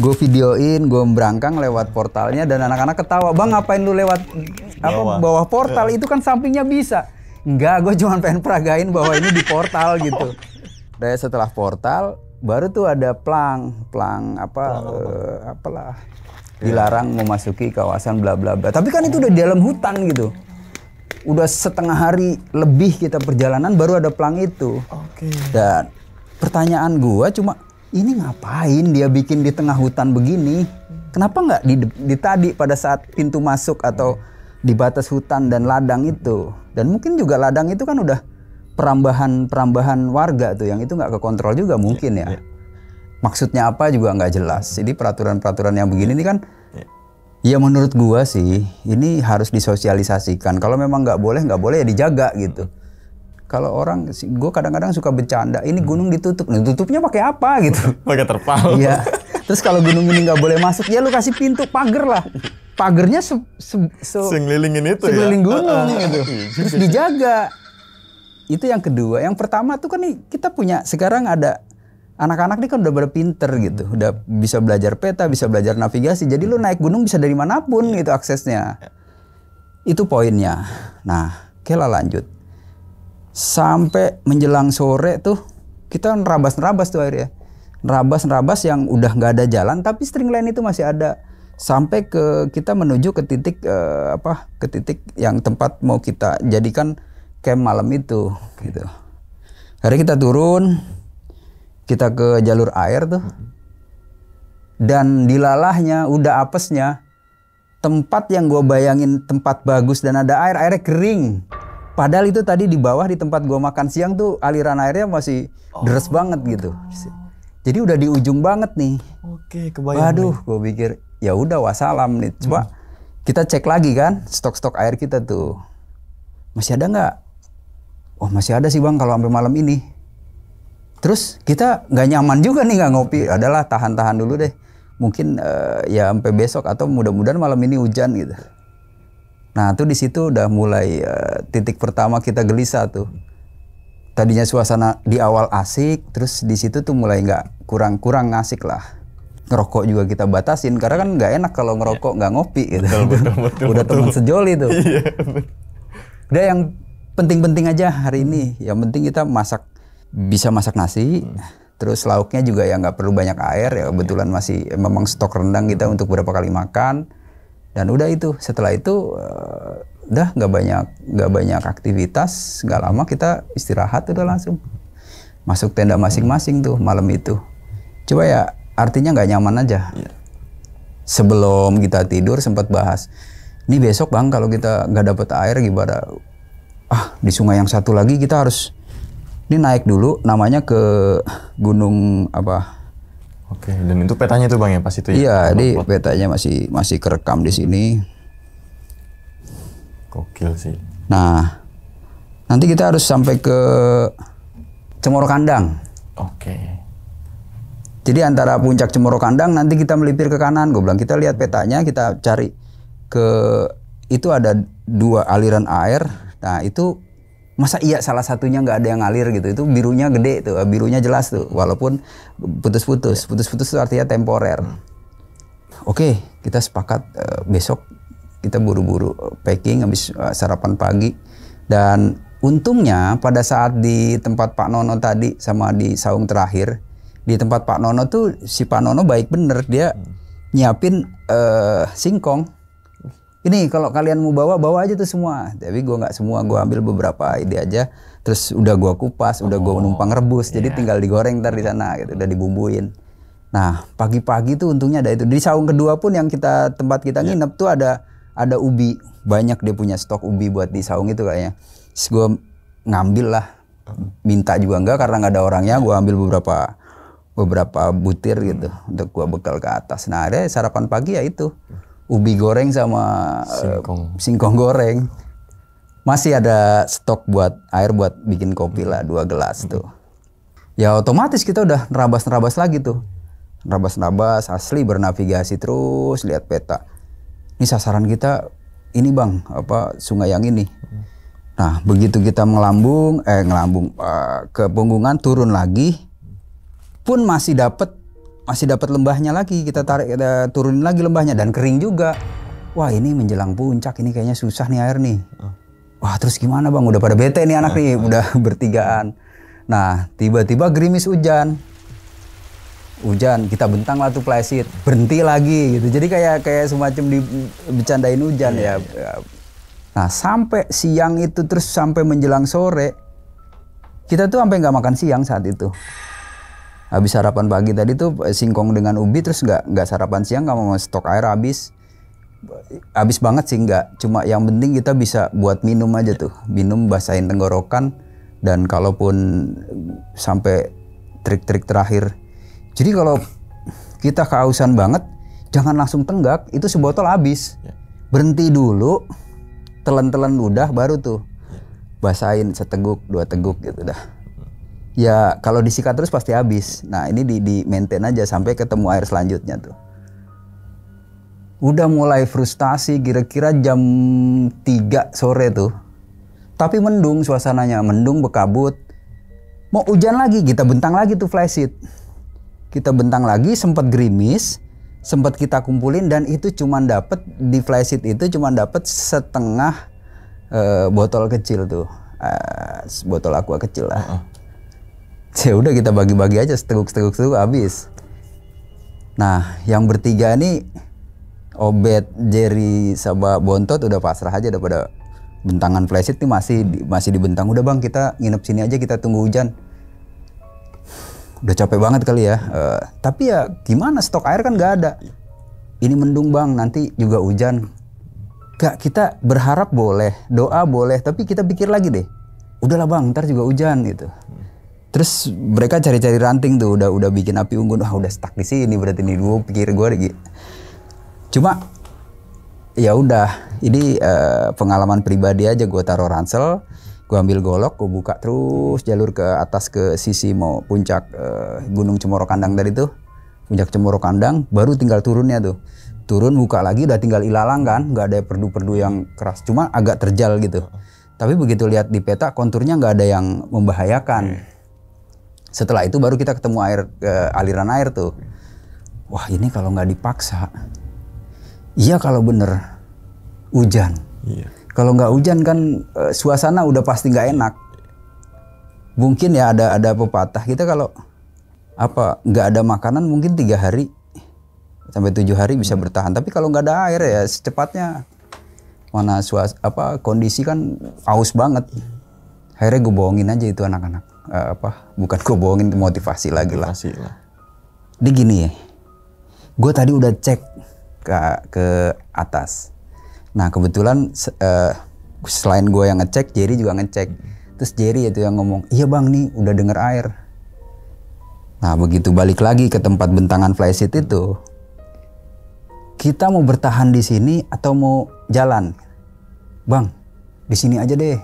gue videoin gue berangkang lewat portalnya dan anak-anak ketawa bang ngapain lu lewat apa bawah, bawah portal iya. itu kan sampingnya bisa enggak gue cuma pengen peragain bahwa ini di portal gitu dari setelah portal baru tuh ada plang plang apa, apa? Uh, apalah iya. dilarang memasuki kawasan bla bla bla tapi kan itu udah di dalam hutan gitu udah setengah hari lebih kita perjalanan baru ada plang itu okay. dan pertanyaan gue cuma ini ngapain dia bikin di tengah hutan begini? Kenapa nggak di, di tadi pada saat pintu masuk atau di batas hutan dan ladang itu? Dan mungkin juga ladang itu kan udah perambahan-perambahan warga tuh yang itu nggak kekontrol juga mungkin ya. Iya, iya. Maksudnya apa juga nggak jelas. Jadi peraturan-peraturan yang begini ini kan iya. Ya menurut gua sih ini harus disosialisasikan. Kalau memang nggak boleh nggak boleh ya dijaga gitu kalau orang gue kadang-kadang suka bercanda ini gunung ditutup nah, tutupnya pakai apa gitu pakai terpal iya terus kalau gunung ini nggak boleh masuk ya lu kasih pintu pagar lah pagernya se, se, se senglilingin itu sengeliling ya? gunung uh, uh, gitu iya, iya, iya. terus dijaga itu yang kedua yang pertama tuh kan nih kita punya sekarang ada anak-anak nih kan udah pada pinter gitu udah bisa belajar peta bisa belajar navigasi jadi lu naik gunung bisa dari manapun gitu aksesnya itu poinnya nah Kela lanjut sampai menjelang sore tuh kita nerabas-nerabas tuh airnya nerabas-nerabas yang udah nggak ada jalan tapi string line itu masih ada sampai ke kita menuju ke titik eh, apa ke titik yang tempat mau kita jadikan camp malam itu gitu hari kita turun kita ke jalur air tuh dan dilalahnya udah apesnya tempat yang gue bayangin tempat bagus dan ada air airnya kering Padahal itu tadi di bawah di tempat gua makan siang tuh aliran airnya masih oh. banget gitu. Jadi udah di ujung banget nih. Oke, kebayang. Waduh, gue pikir ya udah wassalam nih. Coba hmm. kita cek lagi kan stok-stok air kita tuh. Masih ada nggak? Oh masih ada sih bang kalau sampai malam ini. Terus kita nggak nyaman juga nih nggak ngopi. Adalah tahan-tahan dulu deh. Mungkin uh, ya sampai besok atau mudah-mudahan malam ini hujan gitu. Nah tuh di situ udah mulai uh, titik pertama kita gelisah tuh. Tadinya suasana di awal asik, terus di situ tuh mulai nggak kurang-kurang asik lah. Ngerokok juga kita batasin karena kan nggak enak kalau ngerokok nggak ngopi gitu. Betul, betul, betul, Udah teman sejoli tuh. Iya. Udah yang penting-penting aja hari ini. Yang penting kita masak bisa masak nasi. Hmm. Terus lauknya juga ya nggak perlu banyak air ya kebetulan iya. masih memang stok rendang kita untuk beberapa kali makan dan udah itu setelah itu eh, udah nggak banyak nggak banyak aktivitas nggak lama kita istirahat udah langsung masuk tenda masing-masing tuh malam itu coba ya artinya nggak nyaman aja iya. sebelum kita tidur sempat bahas ini besok bang kalau kita nggak dapet air gimana ah di sungai yang satu lagi kita harus ini naik dulu namanya ke gunung apa oke dan itu petanya tuh bang ya pas itu ya iya di petanya masih masih kerekam di sini Gokil sih. Nah, nanti kita harus sampai ke Cemoro Kandang. Oke. Okay. Jadi antara puncak Cemoro Kandang nanti kita melipir ke kanan. Gue bilang kita lihat petanya, kita cari ke itu ada dua aliran air. Nah itu masa iya salah satunya nggak ada yang ngalir gitu itu birunya gede tuh eh, birunya jelas tuh walaupun putus-putus putus-putus itu artinya temporer hmm. oke okay, kita sepakat uh, besok kita buru-buru packing habis eh, sarapan pagi dan untungnya pada saat di tempat Pak Nono tadi sama di saung terakhir di tempat Pak Nono tuh si Pak Nono baik bener dia nyiapin uh, singkong ini kalau kalian mau bawa bawa aja tuh semua tapi gue nggak semua gue ambil beberapa ide aja terus udah gue kupas udah gue oh, numpang rebus yeah. jadi iya. tinggal digoreng ntar di sana gitu udah dibumbuin nah pagi-pagi tuh untungnya ada itu di saung kedua pun yang kita tempat kita yeah. nginep tuh ada ada ubi banyak dia punya stok ubi buat di saung itu kayaknya terus gue ngambil lah minta juga enggak karena nggak ada orangnya gue ambil beberapa beberapa butir gitu hmm. untuk gue bekal ke atas nah ada sarapan pagi ya itu ubi goreng sama eh, singkong, uh, singkong goreng masih ada stok buat air buat bikin kopi lah dua gelas hmm. tuh ya otomatis kita udah nerabas nerabas lagi tuh nerabas nerabas asli bernavigasi terus lihat peta ini sasaran kita ini bang apa sungai yang ini. Nah begitu kita melambung eh ngelambung uh, ke punggungan turun lagi pun masih dapat masih dapat lembahnya lagi kita tarik kita turunin lagi lembahnya dan kering juga. Wah ini menjelang puncak ini kayaknya susah nih air nih. Wah terus gimana bang udah pada bete nih anak iya, nih iya. udah bertigaan. Nah tiba-tiba gerimis hujan hujan kita bentang lah tuh plesit berhenti lagi gitu jadi kayak kayak semacam di bercandain hujan iya, ya iya. nah sampai siang itu terus sampai menjelang sore kita tuh sampai nggak makan siang saat itu habis sarapan pagi tadi tuh singkong dengan ubi terus nggak nggak sarapan siang nggak mau stok air habis habis banget sih nggak cuma yang penting kita bisa buat minum aja tuh minum basahin tenggorokan dan kalaupun sampai trik-trik terakhir jadi kalau kita kehausan banget, jangan langsung tenggak, itu sebotol habis. Ya. Berhenti dulu, telan-telan ludah baru tuh ya. basahin seteguk, dua teguk gitu dah. Ya kalau disikat terus pasti habis. Nah ini di, di maintain aja sampai ketemu air selanjutnya tuh. Udah mulai frustasi kira-kira jam 3 sore tuh. Tapi mendung suasananya, mendung berkabut. Mau hujan lagi, kita bentang lagi tuh flysheet kita bentang lagi sempat gerimis sempat kita kumpulin dan itu cuma dapat di flysheet itu cuma dapat setengah uh, botol kecil tuh uh, botol aqua kecil lah. Uh-uh. Ya udah kita bagi-bagi aja seteguk seteguk seteguk habis. Nah yang bertiga ini Obet, Jerry, Sabah, Bontot udah pasrah aja daripada bentangan flysheet ini masih masih dibentang udah bang kita nginep sini aja kita tunggu hujan udah capek banget kali ya. Uh, tapi ya gimana stok air kan nggak ada. Ini mendung bang, nanti juga hujan. Kak kita berharap boleh, doa boleh, tapi kita pikir lagi deh. Udahlah bang, ntar juga hujan gitu. Terus mereka cari-cari ranting tuh, udah udah bikin api unggun, wah udah stuck di sini berarti nih gue pikir gue gitu. Cuma ya udah, ini uh, pengalaman pribadi aja gue taruh ransel gue ambil golok gue buka terus jalur ke atas ke sisi mau puncak uh, gunung cemoro kandang dari tuh puncak cemoro kandang baru tinggal turunnya tuh turun buka lagi udah tinggal ilalang kan nggak ada perdu-perdu yang keras cuma agak terjal gitu tapi begitu lihat di peta konturnya nggak ada yang membahayakan iya. setelah itu baru kita ketemu air uh, aliran air tuh wah ini kalau nggak dipaksa iya kalau bener hujan iya kalau nggak hujan kan eh, suasana udah pasti nggak enak. Mungkin ya ada ada pepatah kita kalau apa nggak ada makanan mungkin tiga hari sampai tujuh hari bisa bertahan. Tapi kalau nggak ada air ya secepatnya mana suas apa kondisi kan aus banget. Akhirnya gue bohongin aja itu anak-anak. Uh, apa bukan gue bohongin motivasi lagi lah. Motivasi lah. Di gini ya. Gue tadi udah cek ke ke atas. Nah kebetulan uh, selain gue yang ngecek, Jerry juga ngecek. Hmm. Terus Jerry itu yang ngomong, iya bang nih udah denger air. Nah begitu balik lagi ke tempat bentangan flysheet itu, kita mau bertahan di sini atau mau jalan? Bang, di sini aja deh.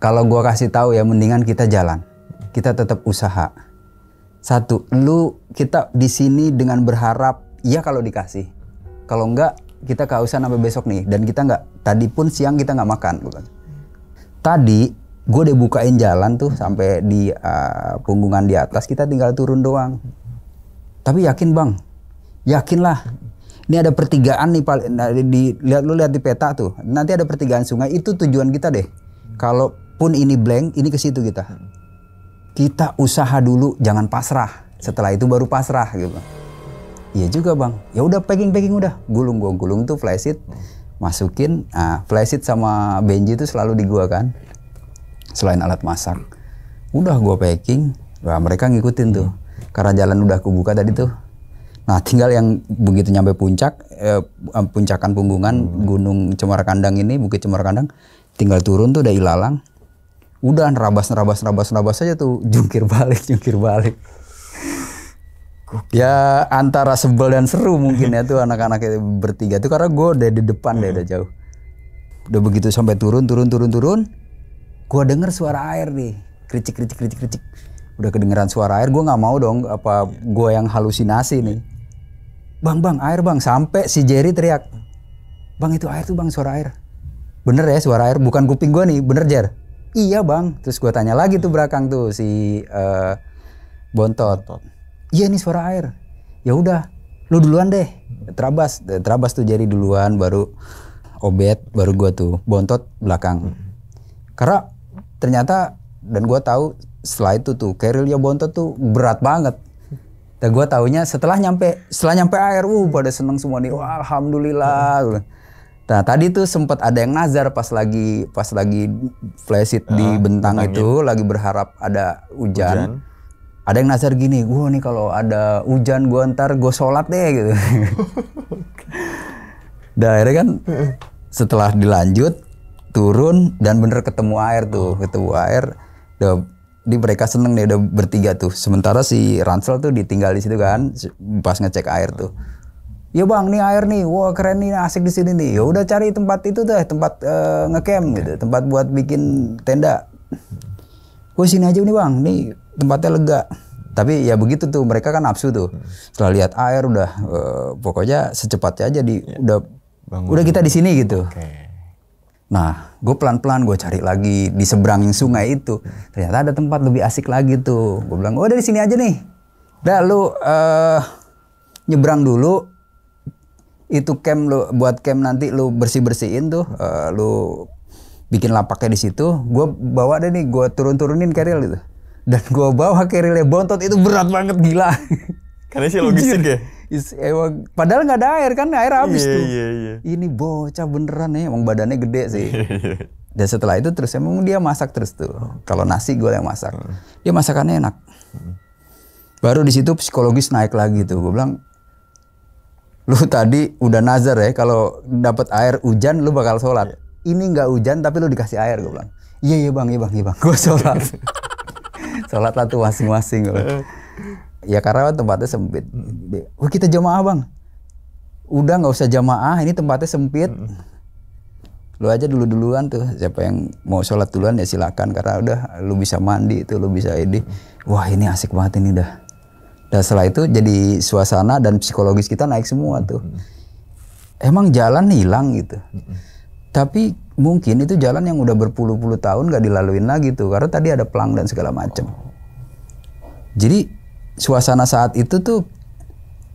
Kalau gue kasih tahu ya mendingan kita jalan. Kita tetap usaha. Satu, lu kita di sini dengan berharap ya kalau dikasih. Kalau enggak kita kehausan sampai besok nih dan kita nggak tadi pun siang kita nggak makan gue tadi gue udah bukain jalan tuh sampai di uh, punggungan di atas kita tinggal turun doang tapi yakin bang yakinlah ini ada pertigaan nih paling nah, di lihat lu lihat di peta tuh nanti ada pertigaan sungai itu tujuan kita deh kalaupun ini blank ini ke situ kita kita usaha dulu jangan pasrah setelah itu baru pasrah gitu Iya juga bang. Ya udah packing packing udah. Gulung gua gulung tuh flysheet masukin. Nah, flysheet sama Benji itu selalu di gua kan. Selain alat masak. Udah gua packing. Wah mereka ngikutin tuh. Karena jalan udah kubuka tadi tuh. Nah, tinggal yang begitu nyampe puncak, eh, eh puncakan punggungan hmm. Gunung Cemara Kandang ini, Bukit Cemara Kandang, tinggal turun tuh dari ilalang. Udah nerabas nerabas nerabas nerabas aja tuh jungkir balik, jungkir balik ya antara sebel dan seru mungkin ya tuh anak-anak itu bertiga tuh karena gue udah di depan hmm. deh udah hmm. jauh udah begitu sampai turun turun turun turun gue denger suara air nih kritik kritik kritik kritik udah kedengeran suara air gue nggak mau dong apa iya. gue yang halusinasi nih iya. bang bang air bang sampai si Jerry teriak bang itu air tuh bang suara air bener ya suara air bukan kuping gue nih bener Jer iya bang terus gue tanya lagi tuh belakang tuh si uh, Bontot. Bontot iya nih suara air ya udah lu duluan deh terabas terabas tuh jadi duluan baru obet baru gua tuh bontot belakang hmm. karena ternyata dan gua tahu setelah itu tuh ya bontot tuh berat banget dan gua taunya setelah nyampe setelah nyampe air uh pada seneng semua nih wah alhamdulillah Nah tadi tuh sempat ada yang nazar pas lagi pas lagi flash flashit di ah, bentang, bentang itu, itu lagi berharap ada hujan. hujan ada yang nazar gini gue nih kalau ada hujan gue ntar gue sholat deh gitu dan akhirnya kan setelah dilanjut turun dan bener ketemu air tuh ketemu air udah di mereka seneng nih udah bertiga tuh sementara si Ransel tuh ditinggal di situ kan pas ngecek air tuh ya bang nih air nih wah wow, keren nih asik di sini nih ya udah cari tempat itu tuh, tempat uh, ngecamp gitu tempat buat bikin tenda gue sini aja nih bang, nih tempatnya lega. Tapi ya begitu tuh mereka kan nafsu tuh. Hmm. Setelah lihat air udah uh, pokoknya secepatnya aja di ya. udah Bangun. udah kita di sini gitu. Okay. Nah, gue pelan-pelan gue cari lagi di seberang sungai itu. Ternyata ada tempat lebih asik lagi tuh. Gue bilang, oh dari sini aja nih. Dah lu uh, nyebrang dulu. Itu camp lu buat camp nanti lu bersih bersihin tuh. Uh, lu bikin lapaknya di situ gue bawa deh nih gue turun-turunin keril itu dan gue bawa kerilnya bontot itu berat banget gila karena sih logistik ya Is, emang, padahal nggak ada air kan air habis yeah, tuh yeah, yeah. ini bocah beneran ya emang badannya gede sih iya, iya. dan setelah itu terus emang dia masak terus tuh kalau nasi gue yang masak dia masakannya enak baru di situ psikologis naik lagi tuh gue bilang lu tadi udah nazar ya kalau dapat air hujan lu bakal sholat iya ini nggak hujan tapi lu dikasih air gue bilang iya iya bang iya bang iya bang gue sholat sholat lah tuh masing-masing gue ya karena tempatnya sempit hmm. Wah, kita jamaah bang udah nggak usah jamaah ini tempatnya sempit hmm. lu aja dulu duluan tuh siapa yang mau sholat duluan ya silakan karena udah lu bisa mandi itu lu bisa ini wah ini asik banget ini dah dan setelah itu jadi suasana dan psikologis kita naik semua tuh hmm. emang jalan hilang gitu tapi mungkin itu jalan yang udah berpuluh-puluh tahun gak dilaluin lagi tuh karena tadi ada pelang dan segala macem jadi suasana saat itu tuh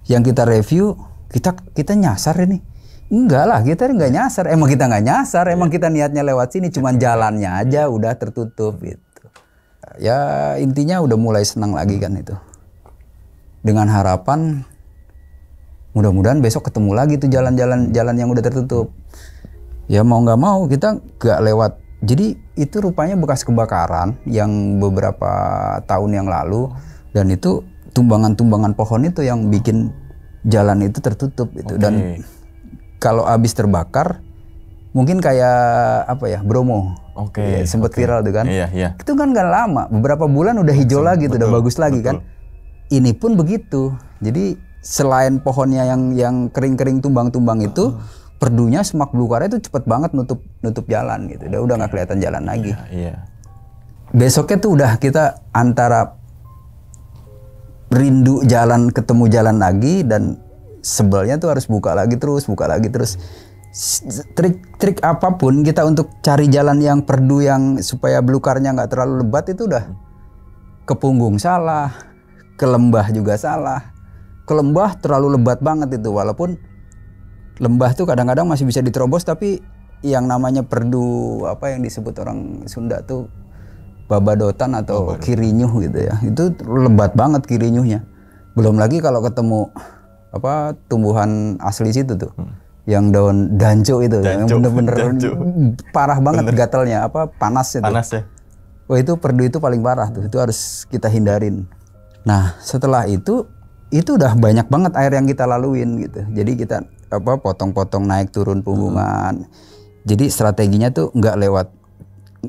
yang kita review kita kita nyasar ini enggak lah kita nggak nyasar emang kita nggak nyasar emang iya. kita niatnya lewat sini cuman iya. jalannya aja iya. udah tertutup gitu ya intinya udah mulai senang lagi kan itu dengan harapan mudah-mudahan besok ketemu lagi tuh jalan-jalan jalan yang udah tertutup ya mau nggak mau kita nggak lewat jadi itu rupanya bekas kebakaran yang beberapa tahun yang lalu dan itu tumbangan-tumbangan pohon itu yang bikin jalan itu tertutup itu okay. dan kalau habis terbakar mungkin kayak apa ya Bromo. Oke. Okay, ya, sempat okay. viral tuh kan. Iya, iya. Itu kan gak lama, beberapa bulan udah hijau betul, lagi udah bagus lagi kan? betul. kan. Ini pun begitu. Jadi selain pohonnya yang yang kering-kering tumbang-tumbang itu, ah perdunya semak belukar itu cepet banget nutup nutup jalan gitu. Udah udah nggak kelihatan jalan iya, lagi. Yeah, Besoknya tuh udah kita antara rindu jalan ketemu jalan lagi dan sebelnya tuh harus buka lagi terus buka lagi terus trik-trik apapun kita untuk cari jalan yang perdu yang supaya belukarnya nggak terlalu lebat itu udah ke punggung salah ke lembah juga salah ke lembah terlalu lebat banget itu walaupun lembah tuh kadang-kadang masih bisa diterobos tapi yang namanya perdu apa yang disebut orang Sunda tuh babadotan atau Babadotan. kirinyuh gitu ya. Itu lebat banget kirinyuhnya. Belum lagi kalau ketemu apa tumbuhan asli situ tuh. Hmm. Yang daun danco itu danco, yang bener-bener parah banget bener. gatelnya apa panas itu. Panas ya. Wah itu perdu itu paling parah tuh. Itu harus kita hindarin. Nah, setelah itu itu udah banyak banget air yang kita laluin gitu. Jadi kita apa potong-potong naik turun punggungan. Hmm. Jadi strateginya tuh nggak lewat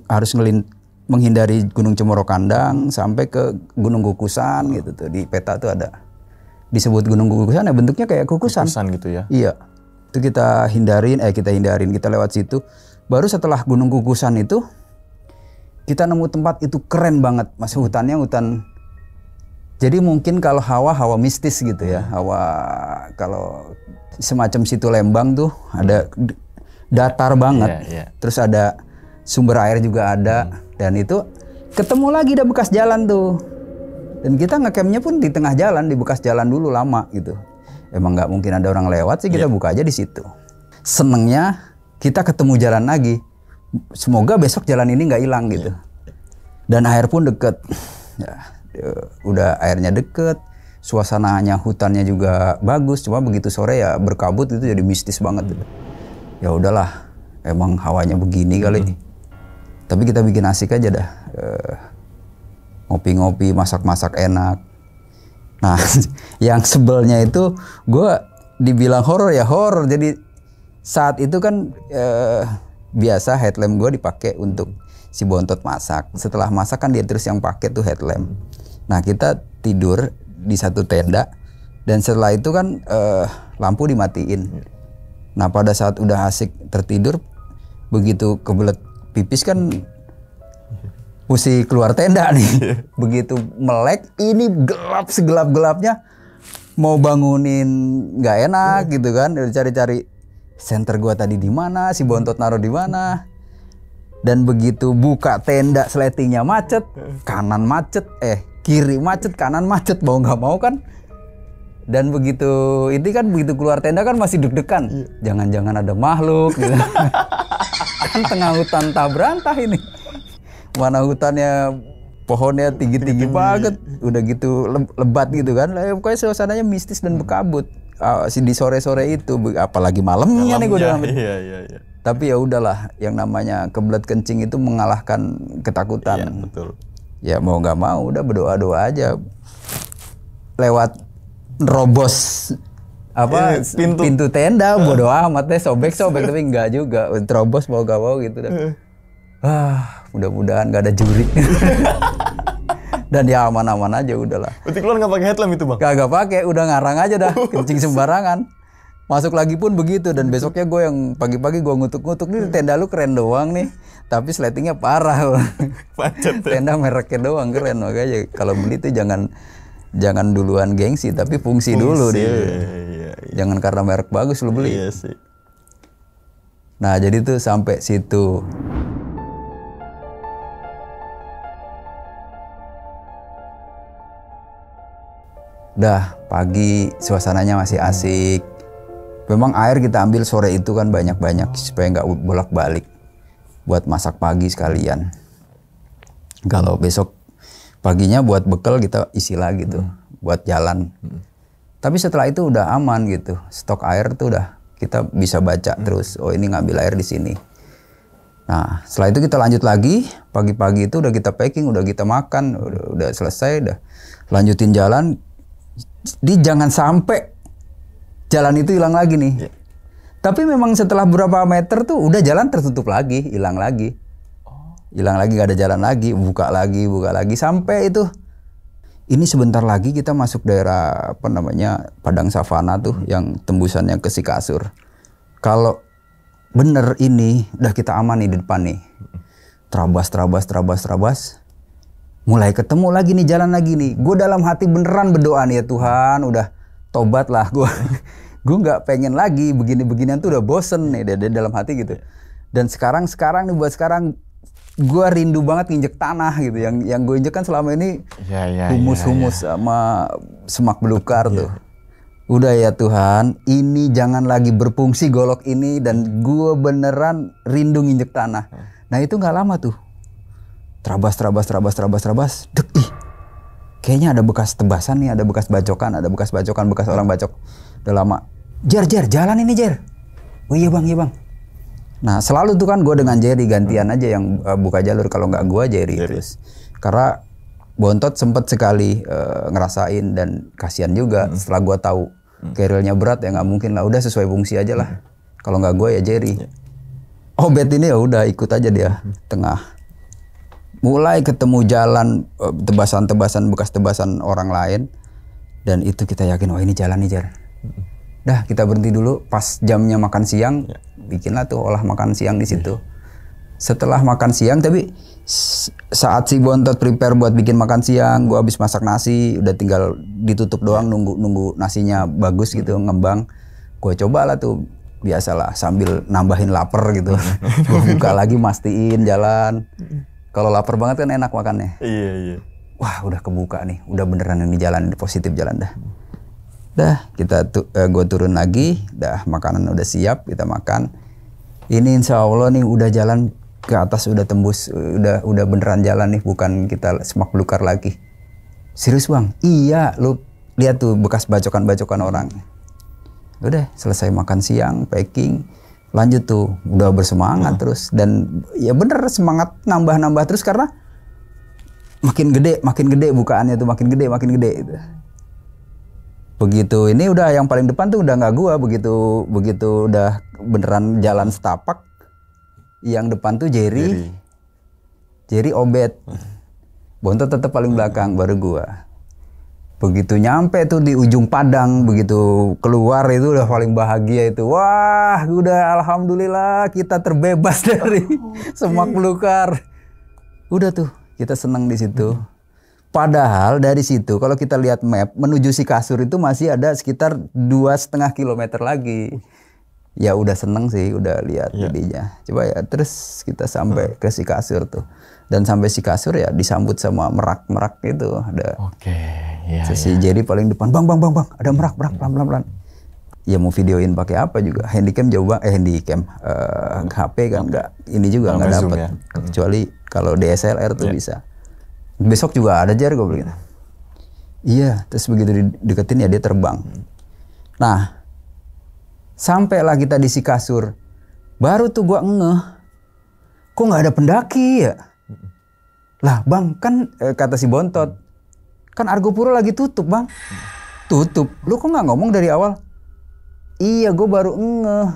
harus ngelin menghindari Gunung Cemoro Kandang sampai ke Gunung Kukusan gitu tuh di peta tuh ada disebut Gunung Kukusan ya bentuknya kayak kukusan. Kukusan gitu ya. Iya. Itu kita hindarin eh kita hindarin kita lewat situ. Baru setelah Gunung Kukusan itu kita nemu tempat itu keren banget. Mas hutannya hutan jadi mungkin kalau hawa hawa mistis gitu ya, hmm. hawa kalau semacam situ Lembang tuh ada datar banget. Yeah, yeah. Terus ada sumber air juga ada hmm. dan itu ketemu lagi di bekas jalan tuh. Dan kita ngecampnya pun di tengah jalan, di bekas jalan dulu lama gitu. Emang nggak mungkin ada orang lewat sih kita yeah. buka aja di situ. Senengnya kita ketemu jalan lagi. Semoga besok jalan ini nggak hilang gitu. Iya. Dan air pun deket. Ya Eh, udah airnya deket suasananya hutannya juga bagus cuma begitu sore ya berkabut itu jadi mistis banget gitu. ya udahlah emang hawanya begini hmm. kali ini. tapi kita bikin asik aja dah eh, ngopi-ngopi masak-masak enak nah yang sebelnya itu gue dibilang horor ya horor jadi saat itu kan eh, biasa headlamp gue dipakai untuk si bontot masak setelah masak kan dia terus yang pakai tuh headlamp Nah kita tidur di satu tenda dan setelah itu kan uh, lampu dimatiin. Iya. Nah pada saat udah asik tertidur begitu kebelet pipis kan mesti keluar tenda nih. Iya. begitu melek ini gelap segelap gelapnya mau bangunin nggak enak iya. gitu kan cari-cari center gua tadi di mana si bontot naruh di mana dan begitu buka tenda seletingnya macet kanan macet eh kiri macet kanan macet mau nggak mau kan dan begitu itu kan begitu keluar tenda kan masih deg-degan iya. jangan-jangan ada makhluk gitu. kan tengah hutan tabrantah ini mana hutannya pohonnya tinggi-tinggi banget udah gitu lebat gitu kan pokoknya suasananya mistis dan hmm. berkabut uh, di sore-sore itu apalagi malamnya, nih gue udah iya, iya, iya. tapi ya udahlah yang namanya kebelet kencing itu mengalahkan ketakutan iya, betul ya mau nggak mau udah berdoa doa aja lewat robos apa iya, pintu. pintu tenda bodo amat deh sobek sobek tapi nggak juga terobos mau gak mau gitu dah. ah mudah-mudahan gak ada juri dan ya aman-aman aja udahlah. Berarti keluar nggak pakai headlamp itu bang? Gak, gak pakai, udah ngarang aja dah, kencing sembarangan masuk lagi pun begitu dan besoknya gue yang pagi-pagi gue ngutuk-ngutuk nih iya. tenda lu keren doang nih tapi slatingnya parah loh ya. tenda mereknya doang keren makanya kalau beli tuh jangan jangan duluan gengsi tapi fungsi, fungsi dulu deh iya, iya. jangan karena merek bagus lu beli iya sih. nah jadi tuh sampai situ Dah, pagi suasananya masih asik memang air kita ambil sore itu kan banyak-banyak supaya nggak bolak-balik buat masak pagi sekalian. Kalau besok paginya buat bekal kita isi lagi tuh hmm. buat jalan. Hmm. Tapi setelah itu udah aman gitu, stok air tuh udah kita bisa baca hmm. terus. Oh ini ngambil air di sini. Nah setelah itu kita lanjut lagi pagi-pagi itu udah kita packing, udah kita makan, udah, udah selesai, udah lanjutin jalan. Di jangan sampai jalan itu hilang lagi nih. Yeah. Tapi memang setelah berapa meter tuh udah jalan tertutup lagi, hilang lagi. Oh. Hilang lagi gak ada jalan lagi, buka lagi, buka lagi sampai itu ini sebentar lagi kita masuk daerah apa namanya padang savana tuh hmm. yang tembusannya ke Sikasur. Kalau bener ini udah kita aman nih di depan nih. Hmm. Terabas, terabas, terabas, terabas. Mulai ketemu lagi nih jalan lagi nih. Gue dalam hati beneran berdoa nih ya Tuhan udah tobat lah gue gue nggak pengen lagi begini-beginian tuh udah bosen nih dari dalam hati gitu dan sekarang sekarang nih buat sekarang gue rindu banget nginjek tanah gitu yang yang gue injek kan selama ini humus humus ya, ya, ya, ya. sama semak belukar Betul, iya. tuh udah ya Tuhan ini jangan lagi berfungsi golok ini dan gue beneran rindu nginjek tanah nah itu nggak lama tuh terabas terabas terabas terabas terabas dek ih kayaknya ada bekas tebasan nih, ada bekas bacokan, ada bekas bacokan, bekas orang bacok. Udah lama. Jer, Jer, jalan ini Jer. Oh iya bang, iya bang. Nah selalu tuh kan gue dengan Jerry gantian aja yang eh, buka jalur kalau nggak gue Jerry, Jerry terus. Karena Bontot sempet sekali uh, ngerasain dan kasihan juga hmm. setelah gue tahu hmm. kerilnya berat ya nggak mungkin lah udah sesuai fungsi aja lah. Hmm. Kalau nggak gue ya Jerry. Yeah. Oh bet ini ya udah ikut aja dia hmm. tengah mulai ketemu jalan eh, tebasan-tebasan bekas tebasan orang lain dan itu kita yakin wah oh, ini jalan nih jalan. Dah kita berhenti dulu pas jamnya makan siang ya. bikinlah tuh olah makan siang di situ. Ya. Setelah makan siang tapi saat si Bontot prepare buat bikin makan siang, gua habis masak nasi, udah tinggal ditutup ya. doang nunggu nunggu nasinya bagus gitu ngembang. Gua lah tuh biasalah sambil nambahin lapar gitu. gua buka lagi mastiin jalan. Kalau lapar banget kan enak makannya. Iya, iya. Wah, udah kebuka nih. Udah beneran ini jalan, positif jalan dah. Dah, kita tu, eh, gue turun lagi. Dah, makanan udah siap, kita makan. Ini insya Allah nih udah jalan ke atas udah tembus udah udah beneran jalan nih bukan kita semak belukar lagi serius bang iya lu lihat tuh bekas bacokan bacokan orang udah selesai makan siang packing lanjut tuh udah bersemangat hmm. terus dan ya bener semangat nambah-nambah terus karena makin gede makin gede bukaannya tuh makin gede makin gede itu begitu ini udah yang paling depan tuh udah nggak gua begitu begitu udah beneran jalan setapak yang depan tuh Jerry Jerry, Jerry Obet hmm. Bontot tetap paling belakang baru gua begitu nyampe tuh di ujung Padang begitu keluar itu udah paling bahagia itu wah udah alhamdulillah kita terbebas dari oh, semak belukar udah tuh kita seneng di situ hmm. padahal dari situ kalau kita lihat map menuju si kasur itu masih ada sekitar dua setengah kilometer lagi ya udah seneng sih udah lihat yeah. jadinya coba ya terus kita sampai hmm. ke si kasur tuh dan sampai si kasur ya disambut sama merak-merak gitu ada Oke, ya, si ya. Jerry paling depan bang bang bang bang ada merak merak pelan pelan pelan ya mau videoin pakai apa juga handycam jauh banget eh handycam uh, HP kan nggak ini juga nggak dapat ya. kecuali kalau DSLR tuh yeah. bisa besok juga ada jar gue bilang iya terus begitu deketin ya dia terbang nah sampailah kita di si kasur baru tuh gua ngeh kok nggak ada pendaki ya lah bang kan eh, kata si Bontot, kan Argo Puro lagi tutup bang. Tutup, lu kok nggak ngomong dari awal? Iya gue baru ngeh.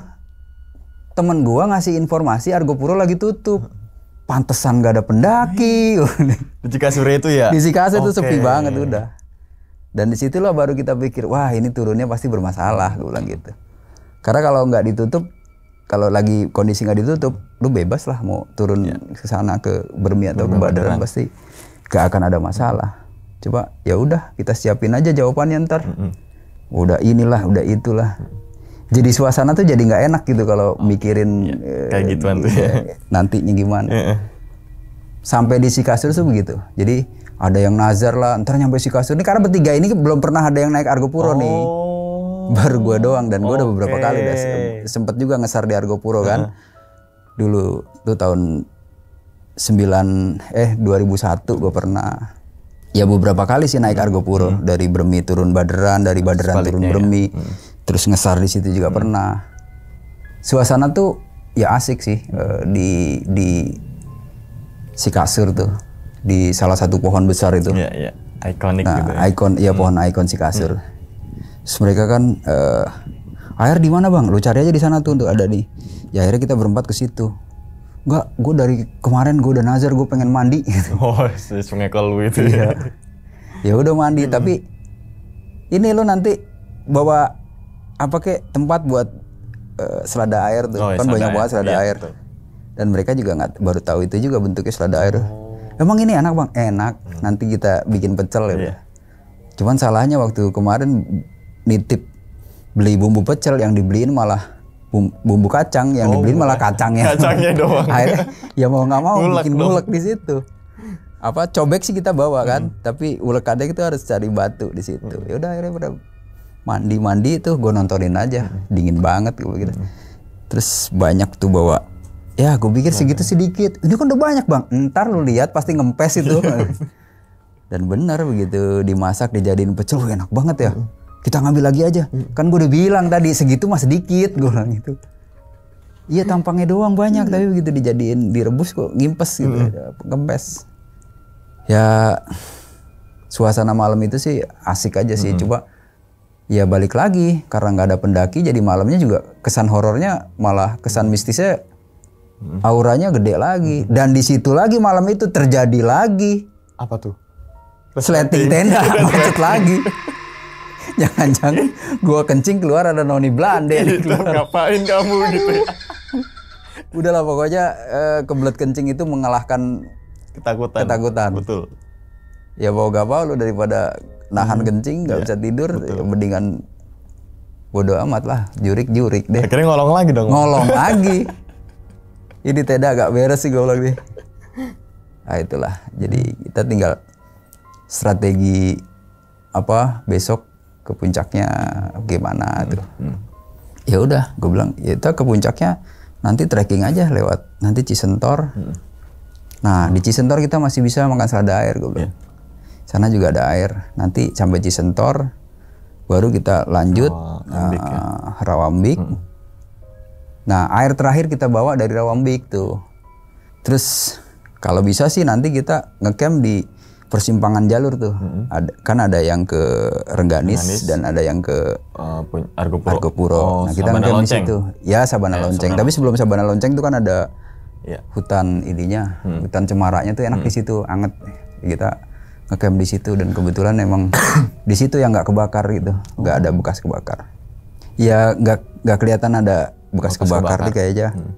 Temen gue ngasih informasi Argo Puro lagi tutup. Pantesan gak ada pendaki. Di Cikasur itu ya? Di Cikasur okay. itu sepi banget udah. Dan disitulah baru kita pikir, wah ini turunnya pasti bermasalah, gue bilang gitu. Karena kalau nggak ditutup, kalau lagi kondisi nggak ditutup, lu bebas lah mau turun yeah. ke sana ke Bermi atau ke Badaran pasti gak akan ada masalah. Coba ya udah kita siapin aja jawabannya ntar. Mm-hmm. Udah inilah, udah itulah. Jadi suasana tuh jadi nggak enak gitu kalau oh, mikirin yeah. kayak eh, gitu nanti. ya. Nantinya gimana? Sampai di si kasur tuh begitu. Jadi ada yang nazar lah, ntar nyampe si kasur ini karena bertiga ini belum pernah ada yang naik Argopuro oh. nih baru gue doang dan gue okay. udah beberapa kali udah sempet juga ngesar di Argo Puro kan. Dulu tuh tahun 9 eh 2001 gue pernah ya beberapa kali sih naik Argo Puro hmm. dari Bremi turun Baderan, dari Baderan turun ya. Bremi. Ya. Hmm. Terus ngesar di situ juga hmm. pernah. Suasana tuh ya asik sih eh, di di si kasur tuh di salah satu pohon besar itu. ya, ya. Ikonik nah, gitu ya. Ikon, iya hmm. pohon ikon si kasur. Hmm mereka kan uh, eh, air di mana bang? Lu cari aja di sana tuh untuk ada nih. Ya akhirnya kita berempat ke situ. Enggak, gue dari kemarin gue udah nazar gue pengen mandi. Oh, si sungai kelu itu ya. Iya. ya udah mandi, hmm. tapi ini lo nanti bawa apa ke tempat buat uh, selada air tuh. Oh, iya, kan banyak buat banget selada iya, air. Dan mereka juga nggak baru tahu itu juga bentuknya selada air. Oh. Emang ini enak bang, enak. Hmm. Nanti kita bikin pecel ya. Yeah. Cuman salahnya waktu kemarin nitip beli bumbu pecel yang dibeliin malah bumbu kacang yang oh, dibeliin malah kacangnya. Kacangnya doang. Akhirnya ya mau nggak mau ulek bikin ulek di situ. Apa cobek sih kita bawa kan, hmm. tapi ulek ada itu harus cari batu di situ. Hmm. Ya udah akhirnya pada mandi-mandi tuh gue nontonin aja, hmm. dingin banget gue gitu. Hmm. Terus banyak tuh bawa Ya, gue pikir segitu sedikit. Ini kan udah banyak bang. Ntar lu lihat pasti ngempes itu. Dan benar begitu dimasak dijadiin pecel, enak banget ya. Hmm kita ngambil lagi aja hmm. kan gue udah bilang tadi segitu mah sedikit gue bilang itu iya tampangnya doang banyak hmm. tapi begitu dijadiin direbus kok ngimpes gitu hmm. Ya, kempes ya suasana malam itu sih asik aja sih hmm. coba ya balik lagi karena nggak ada pendaki jadi malamnya juga kesan horornya malah kesan hmm. mistisnya hmm. auranya gede lagi hmm. dan di situ lagi malam itu terjadi lagi apa tuh Sleting tenda macet lagi jangan-jangan gue kencing keluar ada noni Belanda yang keluar. ngapain kamu gitu ya udahlah pokoknya eh, kebelet kencing itu mengalahkan ketakutan ketakutan betul ya mau gak mau lu daripada nahan hmm. kencing gak iya. bisa tidur ya mendingan bodoh amat lah jurik jurik deh akhirnya ngolong lagi dong ngolong lagi ini teda agak beres sih gue lagi. nah itulah jadi kita tinggal strategi apa besok ke puncaknya gimana hmm. tuh. Hmm. Ya udah, gue bilang ya, itu ke puncaknya nanti trekking aja lewat nanti Cisentor. Hmm. Nah, di Cisentor kita masih bisa makan selada air, gue bilang. Ya. Sana juga ada air. Nanti sampai Cisentor baru kita lanjut oh, uh, Rawambik. Hmm. Nah, air terakhir kita bawa dari Rawambik tuh. Terus kalau bisa sih nanti kita ngecamp di persimpangan jalur tuh. Mm-hmm. Ada, kan ada yang ke Rengganis, Rengganis. dan ada yang ke uh, Argopuro. Argopuro. Oh, nah, kita ngecamp di situ. Ya Sabana eh, Lonceng. Sabana. Tapi sebelum Sabana Lonceng itu kan ada yeah. hutan ininya, hmm. hutan cemaranya tuh enak hmm. di situ, anget. Kita ngecamp di situ dan kebetulan emang di situ yang nggak kebakar gitu, nggak ada oh. bekas kebakar. Ya nggak nggak kelihatan ada bekas, oh, bekas kebakar, kebakar. kayaknya. Hmm.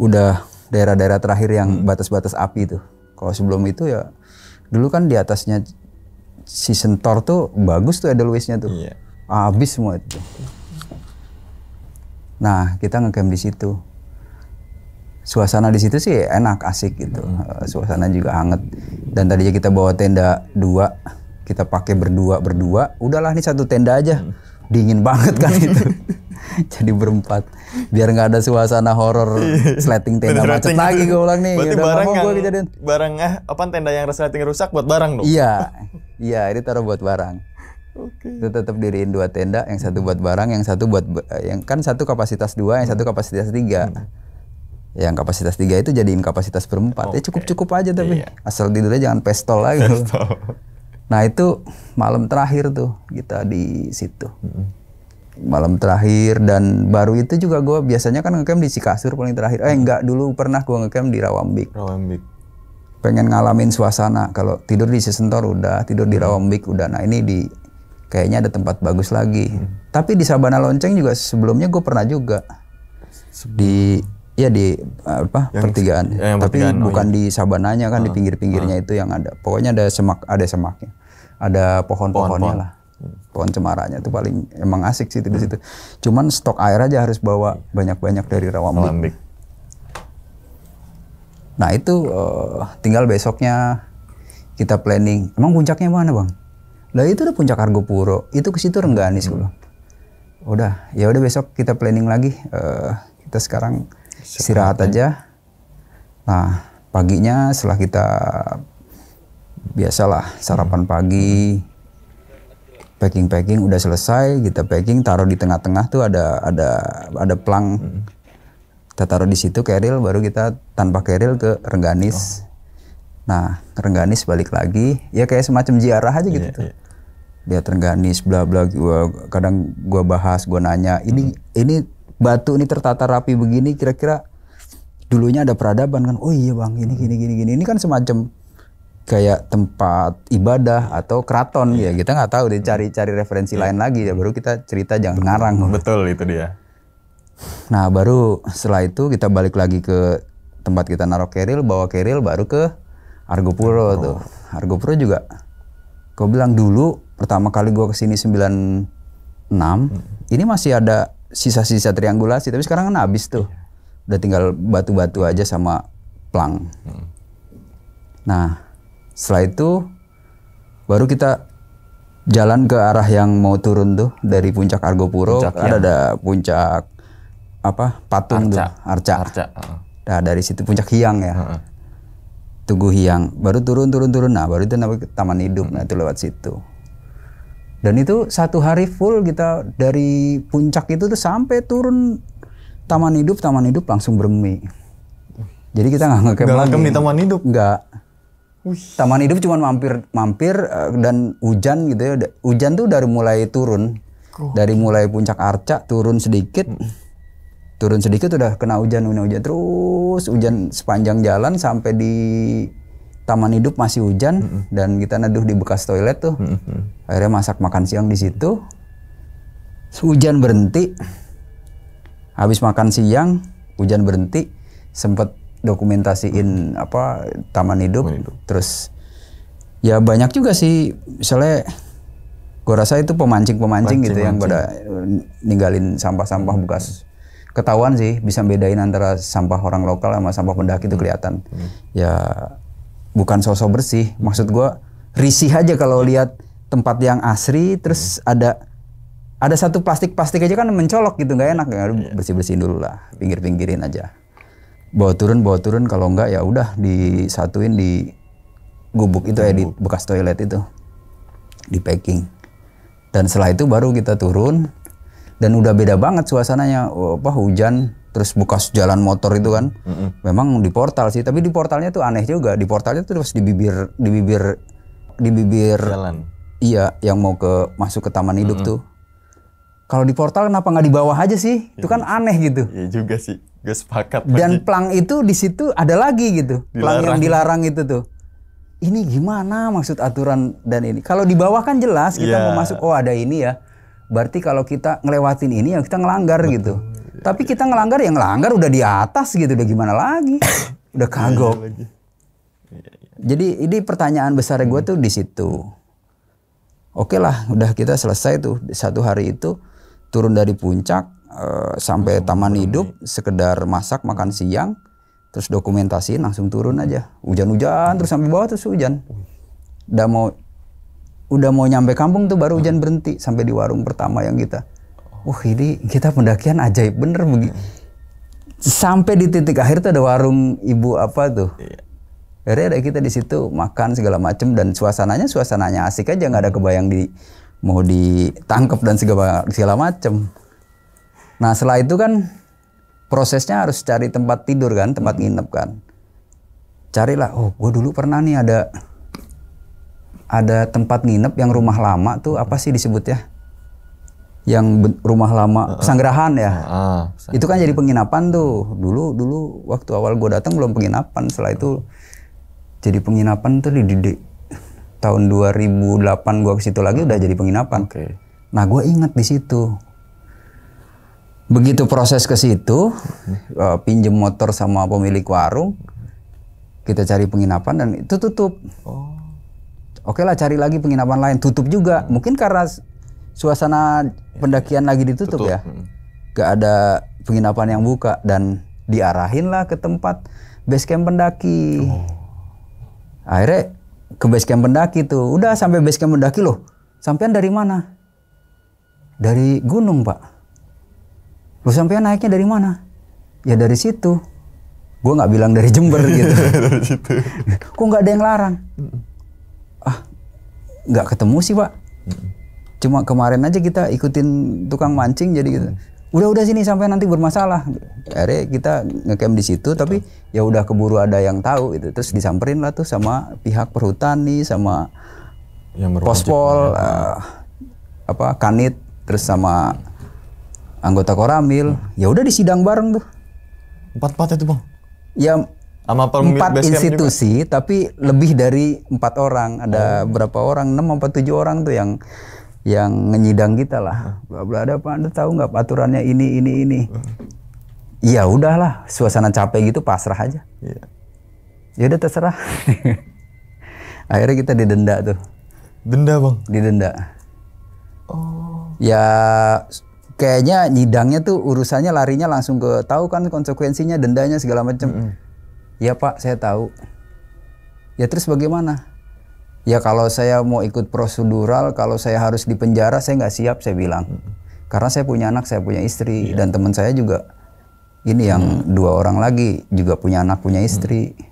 Udah daerah-daerah terakhir yang hmm. batas-batas hmm. api itu. Kalau sebelum itu ya dulu kan di atasnya si sentor tuh bagus tuh ada Luisnya tuh. Iya. Habis semua itu. Nah, kita ngecamp di situ. Suasana di situ sih enak, asik gitu. Hmm. Eh, suasana juga hangat. Dan tadinya kita bawa tenda dua, kita pakai berdua berdua. Udahlah nih satu tenda aja. Hmm dingin banget kan itu. Jadi berempat. Biar nggak ada suasana horor iya. sleting tenda macet lagi gue ulang nih. Berarti Udah barang yang, gua kejadian. barang eh apa tenda yang resleting rusak buat barang dong? Iya. iya, ini taruh buat barang. Okay. Itu tetap diriin dua tenda, yang satu buat barang, yang satu buat yang kan satu kapasitas dua, yang satu kapasitas tiga. Hmm. Yang kapasitas tiga itu jadiin kapasitas berempat. Okay. Ya cukup cukup aja tapi iya. asal tidurnya jangan pestol lagi. Pestol. Nah itu malam terakhir tuh kita di situ. Malam terakhir dan baru itu juga gue biasanya kan ngecamp di Cikasur paling terakhir. Eh enggak dulu pernah gue ngecamp di Rawambik. Rawambik. Pengen ngalamin suasana. Kalau tidur di Sesentor udah, tidur di Rawambik udah. Nah ini di kayaknya ada tempat bagus lagi. Hmm. Tapi di Sabana Lonceng juga sebelumnya gue pernah juga di ya di apa yang, pertigaan. Yang tapi pertigaan, oh bukan oh, di Sabananya kan uh, di ah, pinggir-pinggirnya uh. itu yang ada. Pokoknya ada semak ada semaknya ada pohon-pohonnya pohon. lah pohon cemaranya itu paling emang asik sih di situ. Cuman stok air aja harus bawa banyak-banyak dari Rawambik. Nah itu uh, tinggal besoknya kita planning. Emang puncaknya mana bang? Lah itu udah puncak Argopuro. Itu ke situ Rengganis hmm. loh. Udah, ya udah besok kita planning lagi. Uh, kita sekarang istirahat ya. aja. Nah paginya setelah kita biasalah sarapan pagi packing packing udah selesai kita gitu, packing taruh di tengah-tengah tuh ada ada ada plang hmm. kita taruh di situ keril baru kita tanpa keril ke rengganis oh. nah rengganis balik lagi ya kayak semacam ziarah aja gitu yeah, tuh. Yeah lihat rengganis bla bla gua kadang gua bahas gua nanya ini hmm. ini batu ini tertata rapi begini kira-kira dulunya ada peradaban kan oh iya bang ini gini gini gini ini kan semacam kayak tempat ibadah atau keraton ya iya. ya kita nggak tahu deh cari-cari hmm. referensi iya. lain lagi ya baru kita cerita jangan betul, ngarang betul itu dia nah baru setelah itu kita balik lagi ke tempat kita naruh keril bawa keril baru ke Argo Puro oh. tuh Argo Puro juga kau bilang dulu pertama kali gue kesini 96 hmm. ini masih ada sisa-sisa triangulasi tapi sekarang kan habis tuh iya. udah tinggal batu-batu aja sama plang hmm. nah setelah itu baru kita jalan ke arah yang mau turun tuh dari puncak Argopuro puncak ada ya. ada puncak apa patung Arca. tuh Arca. Arca. Ah. Nah dari situ puncak Hiang ya. Tugu Hiang baru turun turun turun nah baru itu namanya Taman Hidup hmm. nah itu lewat situ. Dan itu satu hari full kita dari puncak itu tuh sampai turun Taman Hidup Taman Hidup langsung bermi. Jadi kita nggak nggak lagi. di Taman Hidup? Nggak Taman hidup cuma mampir mampir eh, dan hujan gitu ya. Hujan tuh dari mulai turun. Oh. Dari mulai puncak Arca turun sedikit. Hmm. Turun sedikit udah kena hujan, hujan hujan terus hujan sepanjang jalan sampai di taman hidup masih hujan hmm dan kita neduh di bekas toilet tuh. hmm Akhirnya masak makan siang di situ. Hujan berhenti. Habis makan siang, hujan berhenti. Sempet dokumentasiin hmm. apa taman hidup, taman hidup. terus ya banyak juga sih misalnya gue rasa itu pemancing-pemancing gitu yang pada ninggalin sampah-sampah hmm. bekas ketahuan sih bisa bedain antara sampah orang lokal sama sampah pendaki itu hmm. kelihatan hmm. ya bukan sosok bersih maksud gue risih aja kalau lihat tempat yang asri terus hmm. ada ada satu plastik plastik aja kan mencolok gitu nggak enak ya iya. bersih bersihin dulu lah pinggir pinggirin aja bawa turun bawa turun kalau enggak ya udah disatuin di gubuk itu ya di bekas toilet itu di packing dan setelah itu baru kita turun dan udah beda banget suasananya apa hujan terus bekas jalan motor itu kan mm -hmm. memang di portal sih tapi di portalnya tuh aneh juga di portalnya tuh terus di bibir di bibir di bibir jalan iya yang mau ke masuk ke taman hidup mm -hmm. tuh kalau di portal kenapa nggak di bawah aja sih? Itu kan iya. aneh gitu. Iya juga sih. Gue sepakat. Dan pelang plang itu di situ ada lagi gitu. Dilarang. Plang yang dilarang itu tuh. Ini gimana maksud aturan dan ini? Kalau di bawah kan jelas kita yeah. mau masuk oh ada ini ya. Berarti kalau kita ngelewatin ini ya kita ngelanggar Betul. gitu. Ya, Tapi ya. kita ngelanggar yang ngelanggar udah di atas gitu. Udah gimana lagi? udah kagok. Ya, Jadi ini pertanyaan besar gue hmm. tuh di situ. Oke okay lah, udah kita selesai tuh satu hari itu turun dari puncak uh, sampai langsung oh, taman hidup sekedar masak makan siang terus dokumentasi langsung turun aja hujan-hujan terus sampai bawah terus hujan udah mau udah mau nyampe kampung tuh baru hujan berhenti sampai di warung pertama yang kita wah ini kita pendakian ajaib bener begini sampai di titik akhir tuh ada warung ibu apa tuh iya. Akhirnya ada kita di situ makan segala macem dan suasananya suasananya asik aja nggak ada kebayang di mau ditangkap dan segala segala macam. Nah setelah itu kan prosesnya harus cari tempat tidur kan, tempat hmm. nginep kan. Carilah, oh gue dulu pernah nih ada ada tempat nginep yang rumah lama tuh apa sih disebut ya? Yang rumah lama pesanggerahan ya. Ah, pesanggerahan. Itu kan jadi penginapan tuh. Dulu dulu waktu awal gue datang belum penginapan. Setelah itu jadi penginapan tuh di, di, tahun 2008 gua ke situ lagi udah jadi penginapan. Okay. Nah gue inget di situ. Begitu proses ke situ, uh, pinjem motor sama pemilik warung, kita cari penginapan dan itu tutup. Oh. Oke lah cari lagi penginapan lain, tutup juga. Hmm. Mungkin karena suasana pendakian lagi ditutup tutup. ya, hmm. gak ada penginapan yang buka dan diarahin lah ke tempat base camp pendaki. Oh. Akhirnya ke base camp pendaki tuh. Udah sampai base camp pendaki loh. Sampean dari mana? Dari gunung, Pak. Lu sampean naiknya dari mana? Ya dari situ. Gue nggak bilang dari Jember gitu. dari situ. Kok nggak ada yang larang? Ah, nggak ketemu sih, Pak. Cuma kemarin aja kita ikutin tukang mancing jadi gitu udah-udah sini sampai nanti bermasalah. Akhirnya kita ngecamp di situ tapi ya udah keburu ada yang tahu itu. Terus disamperin lah tuh sama pihak perhutani sama yang pospol uh, apa kanit terus sama anggota koramil. Hmm. Ya udah disidang bareng tuh. Empat-empat itu, Bang. Ya sama empat institusi juga. tapi lebih dari empat orang ada oh. berapa orang enam empat, tujuh orang tuh yang yang menyidang kita lah. Gak boleh ada apa? Anda tahu nggak aturannya ini ini ini? iya udahlah, suasana capek gitu pasrah aja. Iya. Ya udah terserah. Akhirnya kita didenda tuh. Denda bang? Didenda. Oh. Ya kayaknya nyidangnya tuh urusannya larinya langsung ke tahu kan konsekuensinya dendanya segala macam. Mm -hmm. Ya, Pak, saya tahu. Ya terus bagaimana? ya kalau saya mau ikut prosedural kalau saya harus di penjara saya nggak siap saya bilang hmm. karena saya punya anak saya punya istri yeah. dan teman saya juga ini yang hmm. dua orang lagi juga punya anak punya istri hmm.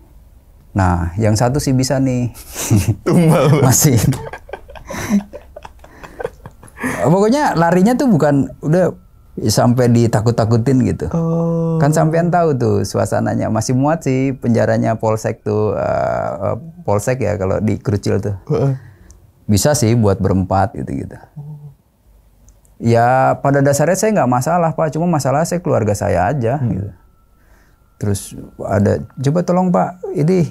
nah yang satu sih bisa nih tumbal masih pokoknya larinya tuh bukan udah sampai ditakut-takutin gitu. Oh. Kan sampean tahu tuh suasananya masih muat sih penjaranya polsek tuh uh, uh, polsek ya kalau di Krucil tuh. Bisa sih buat berempat gitu-gitu. Ya pada dasarnya saya nggak masalah pak, cuma masalah saya keluarga saya aja hmm. gitu. Terus ada coba tolong pak, ini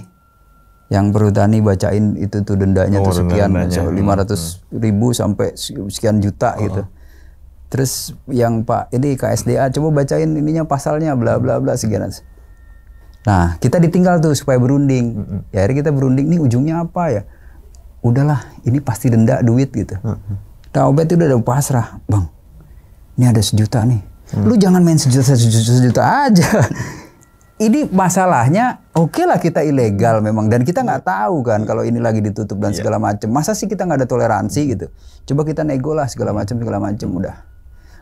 yang perhutani bacain itu tuh dendanya oh, tuh sekian lima ratus hmm. ribu sampai sekian juta gitu. oh. gitu Terus yang Pak ini KSDA coba bacain ininya pasalnya bla bla bla segala. Nah, kita ditinggal tuh supaya berunding. Mm -hmm. Ya, akhirnya kita berunding nih ujungnya apa ya? Udahlah, ini pasti denda duit gitu. Mm -hmm. Nah, obat itu udah ada pasrah, Bang. Ini ada sejuta nih. Mm. Lu jangan main sejuta sejuta sejuta aja. ini masalahnya oke okay lah kita ilegal memang dan kita nggak tahu kan kalau ini lagi ditutup dan iya. segala macam masa sih kita nggak ada toleransi mm. gitu coba kita nego lah segala macam segala macam udah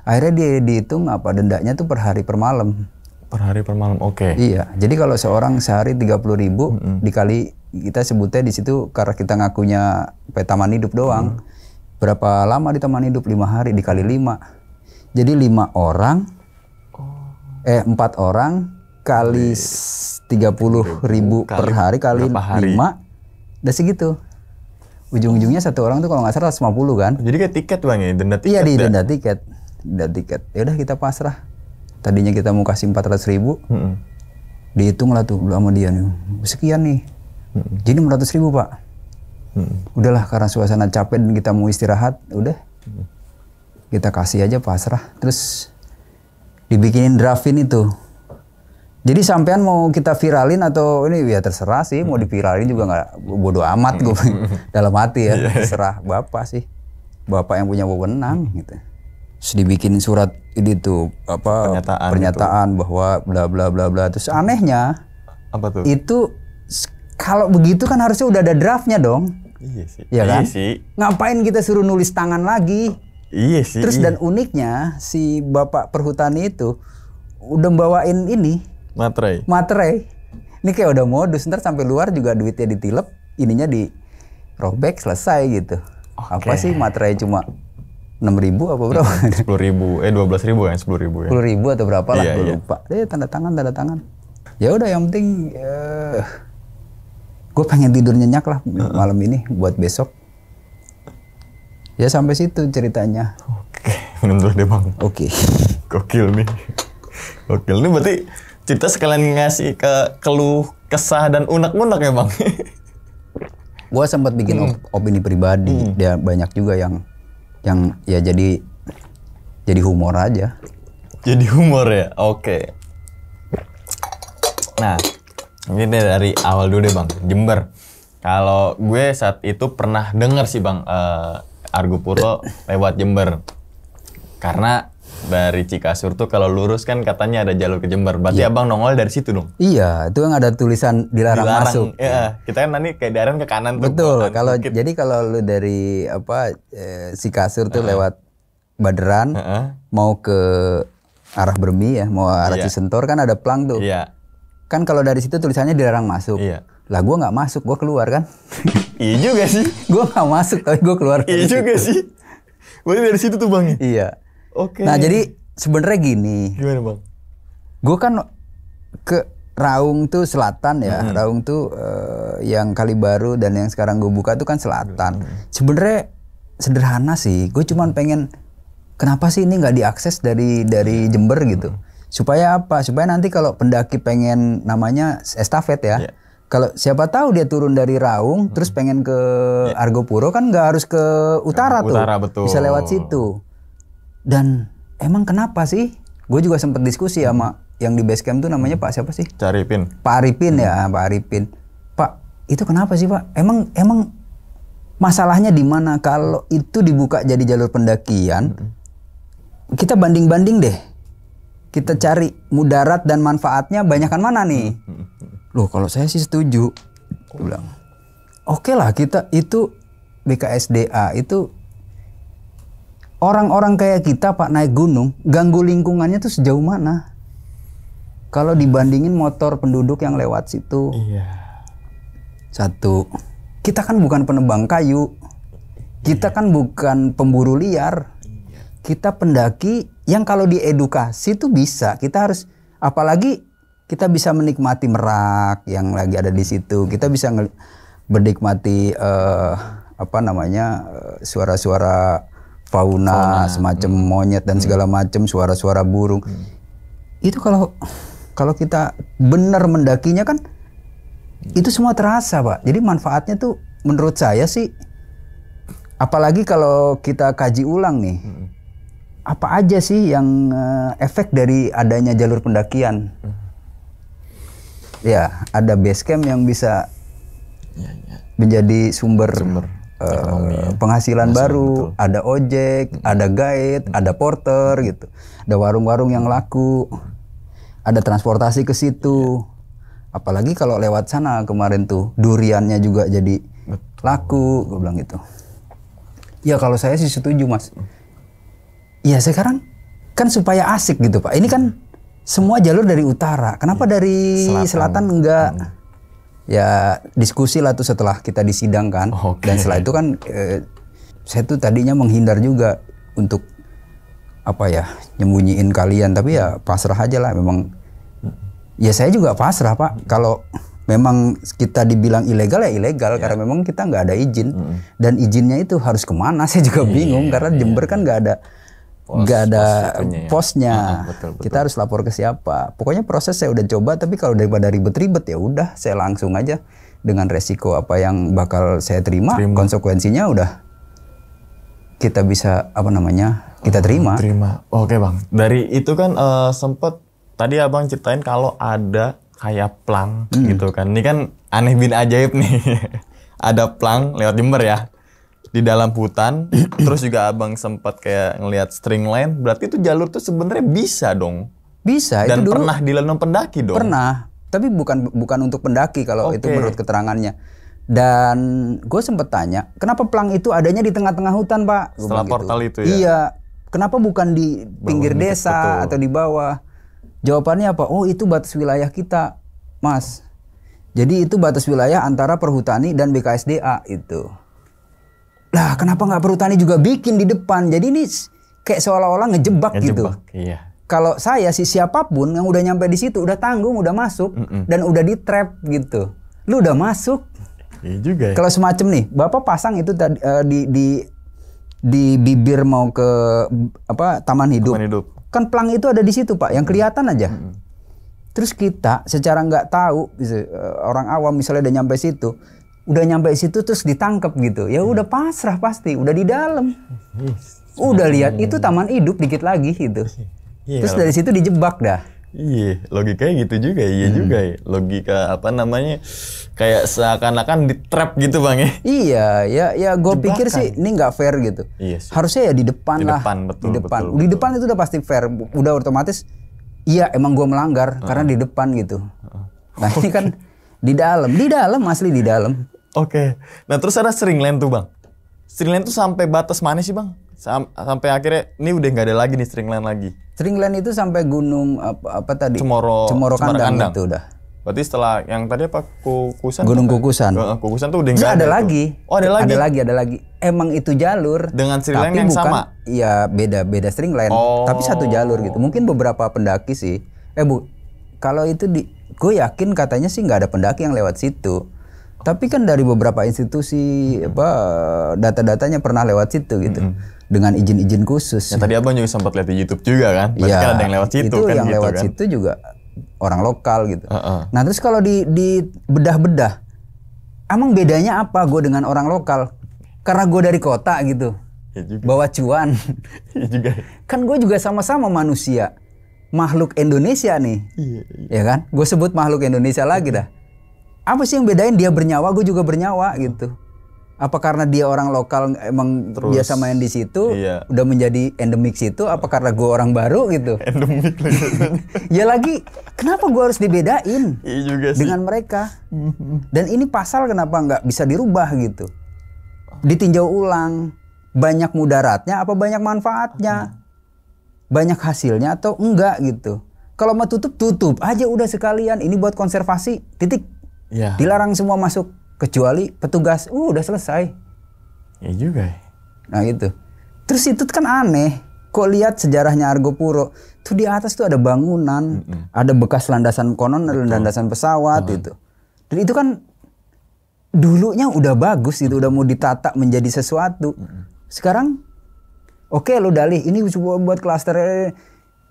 akhirnya dia dihitung apa dendanya tuh per hari per malam per hari per malam oke okay. iya jadi kalau seorang sehari tiga puluh ribu mm -hmm. dikali kita sebutnya di situ karena kita ngakunya petaman hidup doang mm -hmm. berapa lama di taman hidup lima hari dikali lima jadi lima orang oh. eh empat orang kali tiga puluh ribu kali per hari kali lima udah segitu ujung-ujungnya satu orang tuh kalau nggak salah 150 kan jadi kayak tiket bang ya denda tiket iya di ya? denda tiket dan tiket ya udah kita pasrah tadinya kita mau kasih 400 ribu mm -hmm. dihitung lah tuh sama dia nih sekian nih mm -hmm. jadi 400 ribu pak mm -hmm. udahlah karena suasana capek dan kita mau istirahat udah mm -hmm. kita kasih aja pasrah terus dibikinin draftin itu jadi sampean mau kita viralin atau ini ya terserah sih mau diviralin juga nggak bodoh amat gue dalam hati ya iya. terserah bapak sih bapak yang punya wewenang gitu terus dibikin surat ini tuh apa pernyataan, pernyataan gitu. bahwa bla bla bla bla terus anehnya apa tuh itu kalau begitu kan harusnya udah ada draftnya dong iya sih ya kan iya sih. ngapain kita suruh nulis tangan lagi iya sih terus iya. dan uniknya si bapak perhutani itu udah bawain ini materai materai ini kayak udah modus ntar sampai luar juga duitnya ditilep ininya di robek selesai gitu okay. apa sih materai cuma enam ribu apa iya, berapa? Sepuluh ribu, eh dua belas ribu ya, sepuluh ribu ya. Sepuluh ribu atau berapa lah, iya, gue iya. lupa. Eh tanda tangan, tanda tangan. Ya udah yang penting, uh, eh, gue pengen tidur nyenyak lah malam ini buat besok. Ya sampai situ ceritanya. Oke, minum deh bang. Oke. Okay. Gokil nih. Gokil nih berarti cerita sekalian ngasih ke keluh kesah dan unek-unek ya bang. gue sempat bikin hmm. op- opini pribadi, hmm. dia banyak juga yang yang ya jadi jadi humor aja. Jadi humor ya, oke. Okay. Nah, ini dari awal dulu deh bang, Jember. Kalau gue saat itu pernah denger sih bang uh, Argo Puro lewat Jember, karena dari Cikasur tuh kalau lurus kan katanya ada jalur ke Jember. Berarti iya. abang nongol dari situ dong? Iya, itu yang ada tulisan dilarang, dilarang masuk. Iya, ya. kita kan nanti kayak daerah ke kanan Betul, tuh. Betul. Kalau jadi kalau lu dari apa eh, Cikasur tuh uh -huh. lewat Baderan uh -huh. mau ke arah Bermi ya, mau arah yeah. Cisentor kan ada pelang tuh. Iya. Kan kalau dari situ tulisannya dilarang masuk. Iya. Yeah. Lah gue nggak masuk, gue keluar kan? iya juga sih. gue nggak masuk tapi gue keluar. Iya juga situ. sih. Boleh dari situ tuh bang. Ya? Iya. Oke. Okay. Nah jadi sebenarnya gini. Gimana bang? Gue kan ke Raung tuh selatan ya, hmm. Raung tuh uh, yang kali baru dan yang sekarang gue buka tuh kan selatan. Hmm. Sebenarnya sederhana sih, gue cuman pengen kenapa sih ini nggak diakses dari dari mm-hmm. Jember gitu? Hmm. Supaya apa? Supaya nanti kalau pendaki pengen namanya estafet ya. Yeah. Kalau siapa tahu dia turun dari Raung, hmm. terus pengen ke yeah. Argopuro kan nggak harus ke utara, utara tuh, betul. bisa lewat situ. Dan emang kenapa sih? Gue juga sempat diskusi sama yang di basecamp tuh namanya Pak siapa sih? Pak Arifin. Pak Arifin ya, Pak Arifin. Pak, itu kenapa sih Pak? Emang emang masalahnya di mana kalau itu dibuka jadi jalur pendakian? Kita banding-banding deh. Kita cari mudarat dan manfaatnya banyakkan mana nih? Hmm. Loh, kalau saya sih setuju. Gue bilang, oke okay lah kita itu BKSDA itu orang-orang kayak kita Pak naik gunung, ganggu lingkungannya tuh sejauh mana? Kalau dibandingin motor penduduk yang lewat situ. Iya. Satu, kita kan bukan penebang kayu. Kita iya. kan bukan pemburu liar. Iya. Kita pendaki yang kalau diedukasi tuh bisa. Kita harus apalagi kita bisa menikmati Merak yang lagi ada di situ. Kita bisa menikmati uh, apa namanya eh, suara-suara fauna, fauna. semacam hmm. monyet dan hmm. segala macam suara-suara burung. Hmm. Itu kalau kalau kita benar mendakinya kan hmm. itu semua terasa, Pak. Jadi manfaatnya tuh menurut saya sih apalagi kalau kita kaji ulang nih. Hmm. Apa aja sih yang uh, efek dari adanya jalur pendakian? Hmm. Ya, ada base camp yang bisa ya, ya. menjadi sumber, sumber Ekonomi, eh, penghasilan ya. baru, betul. ada ojek, hmm. ada guide, ada porter gitu, ada warung-warung yang laku, ada transportasi ke situ. Iya. Apalagi kalau lewat sana kemarin tuh duriannya juga jadi betul. laku, gue bilang gitu. Ya kalau saya sih setuju mas. Hmm. Ya sekarang kan supaya asik gitu pak. Ini kan semua jalur dari utara. Kenapa ya. dari selatan, selatan enggak? Hmm ya diskusi lah tuh setelah kita disidangkan okay. dan setelah itu kan eh, saya tuh tadinya menghindar juga untuk apa ya nyembunyiin kalian tapi ya pasrah aja lah memang ya saya juga pasrah pak kalau memang kita dibilang ilegal ya ilegal yeah. karena memang kita nggak ada izin mm. dan izinnya itu harus kemana saya juga iya, bingung yeah, karena iya, Jember iya. kan nggak ada nggak ada ya. posnya. Ya. Nah, betul, betul. Kita harus lapor ke siapa. Pokoknya proses saya udah coba, tapi kalau daripada ribet-ribet ya udah, saya langsung aja dengan resiko apa yang bakal saya terima, terima. konsekuensinya udah kita bisa apa namanya kita terima. Terima. Oke bang. Dari itu kan uh, eh, sempat tadi abang ceritain kalau ada kayak plang hmm. gitu kan. Ini kan aneh bin ajaib nih. ada plang lewat Jember ya di dalam hutan terus juga abang sempat kayak ngelihat string line berarti itu jalur tuh sebenarnya bisa dong bisa dan itu dulu pernah pendaki dong pernah tapi bukan bukan untuk pendaki kalau okay. itu menurut keterangannya dan gue sempet tanya kenapa pelang itu adanya di tengah-tengah hutan pak gua setelah gitu. portal itu ya iya kenapa bukan di pinggir Bangun desa betul. atau di bawah jawabannya apa oh itu batas wilayah kita mas jadi itu batas wilayah antara perhutani dan BKSDA itu lah kenapa nggak perhutani juga bikin di depan? Jadi ini kayak seolah-olah ngejebak, gitu. ngejebak gitu. Iya. Kalau saya sih siapapun yang udah nyampe di situ udah tanggung, udah masuk mm -mm. dan udah di trap gitu. Lu udah masuk. Iya juga. Ya. Kalau semacam nih, Bapak pasang itu tadi uh, di di di bibir mau ke apa taman hidup. Taman hidup. Kan pelang itu ada di situ, Pak, yang kelihatan aja. Mm -hmm. Terus kita secara nggak tahu eh, orang awam misalnya udah nyampe situ, udah nyampe situ terus ditangkap gitu ya udah hmm. pasrah pasti udah di dalam hmm. udah lihat itu taman hidup dikit lagi gitu iya, terus dari situ dijebak dah Iya, logikanya gitu juga, ya, iya hmm. juga ya. Logika apa namanya? Kayak seakan-akan di trap gitu, Bang ya. Iya, ya ya gue pikir sih ini nggak fair gitu. yes. Iya Harusnya ya di depan di lah. betul, di depan, betul, Di depan itu udah pasti fair, udah otomatis iya emang gue melanggar hmm. karena di depan gitu. nah okay. Nah, ini kan di dalam, di dalam asli di dalam. Oke. Okay. Nah terus ada string line tuh bang. String line tuh sampai batas mana sih bang? Sam sampai akhirnya ini udah nggak ada lagi nih string line lagi. String line itu sampai gunung apa, apa tadi? Cemoro. Cemoro kandang, kandang. itu udah. Berarti setelah yang tadi apa kukusan? Gunung apa? kukusan. Kukusan tuh udah nggak ada, ada lagi. Oh ada lagi. Ada lagi ada lagi. Emang itu jalur. Dengan string line yang bukan, sama. Iya beda beda string line. Oh. Tapi satu oh. jalur gitu. Mungkin beberapa pendaki sih. Eh bu, kalau itu di, gue yakin katanya sih nggak ada pendaki yang lewat situ. Tapi kan dari beberapa institusi apa data-datanya pernah lewat situ gitu. -hmm. Dengan izin-izin khusus. Ya, tadi Abang juga sempat lihat di YouTube juga kan? Berarti ya, kan ada yang lewat situ itu kan yang gitu lewat kan? situ juga orang lokal gitu. Uh -uh. Nah, terus kalau di di bedah-bedah emang bedanya apa gue dengan orang lokal? Karena gue dari kota gitu. Ya juga. Bawa cuan. ya juga. Kan gue juga sama-sama manusia. Makhluk Indonesia nih. Iya, iya. Ya kan? Gue sebut makhluk Indonesia lagi dah apa sih yang bedain dia bernyawa gue juga bernyawa gitu apa karena dia orang lokal emang Terus, biasa main di situ iya. udah menjadi endemik situ apa karena gue orang baru gitu endemik ya lagi kenapa gue harus dibedain iya juga sih. dengan mereka dan ini pasal kenapa nggak bisa dirubah gitu ditinjau ulang banyak mudaratnya apa banyak manfaatnya banyak hasilnya atau enggak gitu kalau mau tutup tutup aja udah sekalian ini buat konservasi titik Ya. Dilarang semua masuk kecuali petugas. Uh, udah selesai. Ya juga. Ya. Nah gitu. Terus itu kan aneh. Kok lihat sejarahnya Argo Puro, tuh di atas tuh ada bangunan, mm -mm. ada bekas landasan konon, ada landasan pesawat mm -hmm. itu. Dan itu kan dulunya udah bagus gitu, udah mau ditata menjadi sesuatu. Sekarang oke okay, lo dalih ini buat klaster eh.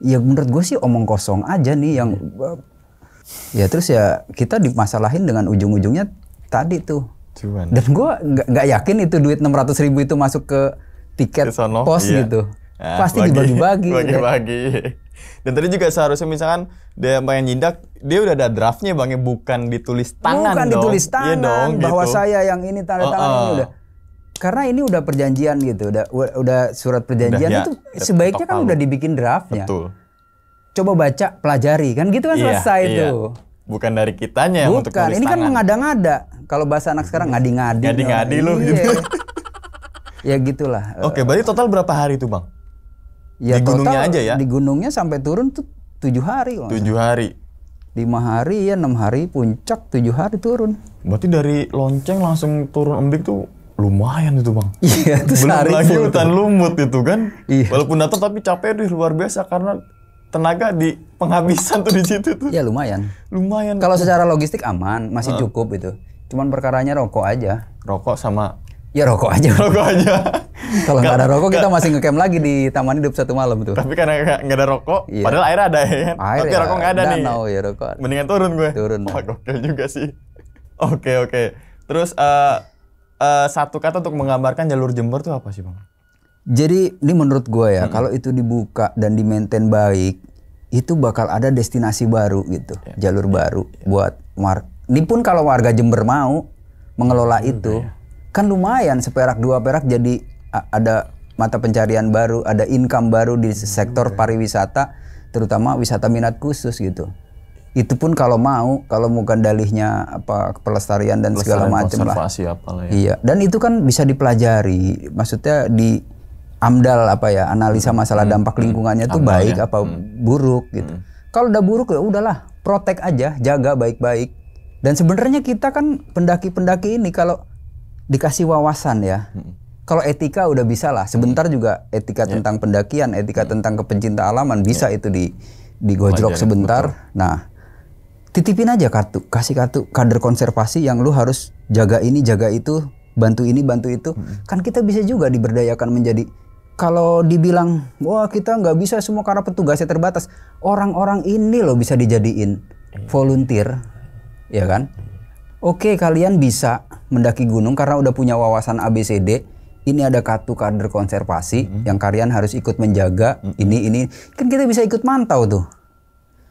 ya menurut gue sih omong kosong aja nih yang iya. eh, ya terus ya kita dimasalahin dengan ujung-ujungnya tadi tuh Cuman. dan gue nggak yakin itu duit enam ratus ribu itu masuk ke tiket Kesono, pos iya. gitu nah, pasti dibagi-bagi ya kan? bagi-bagi dan tadi juga seharusnya misalkan dia pengen nyindak dia udah ada draftnya bang ya bukan ditulis tangan bukan dong. ditulis iya tangan iya dong, gitu. bahwa gitu. saya yang ini tanda tangan oh, oh. ini udah karena ini udah perjanjian gitu udah udah surat perjanjian udah, ya. itu sebaiknya kan udah dibikin draftnya betul coba baca, pelajari kan gitu kan iya, selesai iya. tuh. Bukan dari kitanya Bukan. untuk tulis ini kan mengada-ngada. Kalau bahasa anak sekarang ngadi-ngadi. Ngadi-ngadi lu iya. gitu. ya gitulah. Oke, berarti total berapa hari tuh, Bang? Ya, di gunungnya total, aja ya. Di gunungnya sampai turun tuh tujuh hari. Tujuh hari. Lima hari ya enam hari puncak tujuh hari turun. Berarti dari lonceng langsung turun embik tuh lumayan itu bang. Iya itu Belum lagi hutan lumut itu kan. Iya. Walaupun datang tapi capek deh luar biasa karena tenaga di penghabisan tuh di situ tuh. Ya lumayan. Lumayan. Kalau secara logistik aman, masih uh. cukup itu. Cuman perkaranya rokok aja. Rokok sama Ya rokok aja. Rokok aja. Kalau nggak ada rokok kita masih ngecamp lagi di Taman Hidup satu malam tuh. Tapi karena nggak ada rokok, iya. padahal air ada ya. Air Air Tapi ya, rokok nggak ada danau, nih. Danau ya rokok. Mendingan turun gue. Turun. Wah oh, gokil juga sih. Oke oke. Terus uh, uh, satu kata untuk menggambarkan jalur Jember tuh apa sih bang? Jadi ini menurut gue ya, hmm. kalau itu dibuka dan di maintain baik, itu bakal ada destinasi baru gitu, ya, jalur ya, baru ya. buat warga. Ini pun kalau warga Jember mau mengelola hmm, itu, ya. kan lumayan seperak dua perak jadi ada mata pencarian baru, ada income baru di hmm, sektor hmm, pariwisata, terutama wisata minat khusus gitu. Itu pun kalau mau, kalau bukan dalihnya apa pelestarian dan pelestarian segala macam lah. Ya. Iya, dan itu kan bisa dipelajari, maksudnya di amdal apa ya analisa hmm. masalah hmm. dampak hmm. lingkungannya itu baik apa buruk gitu. Kalau udah buruk ya udahlah, protek aja, jaga baik-baik. Dan sebenarnya kita kan pendaki-pendaki ini kalau dikasih wawasan ya. Kalau etika udah bisa lah, sebentar juga etika yeah. tentang pendakian, etika yeah. tentang kepencinta alaman bisa yeah. itu di digojlok sebentar. Betul. Nah, titipin aja kartu, kasih kartu kader konservasi yang lu harus jaga ini, jaga itu, bantu ini, bantu itu. Hmm. Kan kita bisa juga diberdayakan menjadi kalau dibilang wah kita nggak bisa semua karena petugasnya terbatas orang-orang ini loh bisa dijadiin iya. volunteer ya kan oke kalian bisa mendaki gunung karena udah punya wawasan ABCD ini ada kartu kader konservasi mm -hmm. yang kalian harus ikut menjaga mm -hmm. ini ini kan kita bisa ikut mantau tuh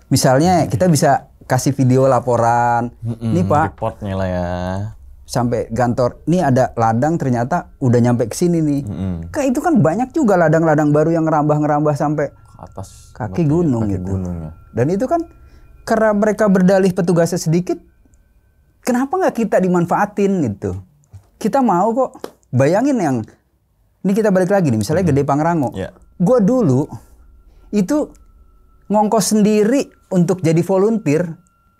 misalnya kita bisa kasih video laporan mm -hmm. nih pak reportnya lah ya sampai kantor ini ada ladang ternyata udah nyampe ke sini nih. mm Kayak itu kan banyak juga ladang-ladang baru yang ngerambah-ngerambah sampai atas kaki ya, gunung kaki gitu. ya. Dan itu kan karena mereka berdalih petugasnya sedikit, kenapa nggak kita dimanfaatin gitu? Kita mau kok. Bayangin yang ini kita balik lagi nih, misalnya mm-hmm. Gede Pangrango. Yeah. gue dulu itu ngongkos sendiri untuk jadi volunteer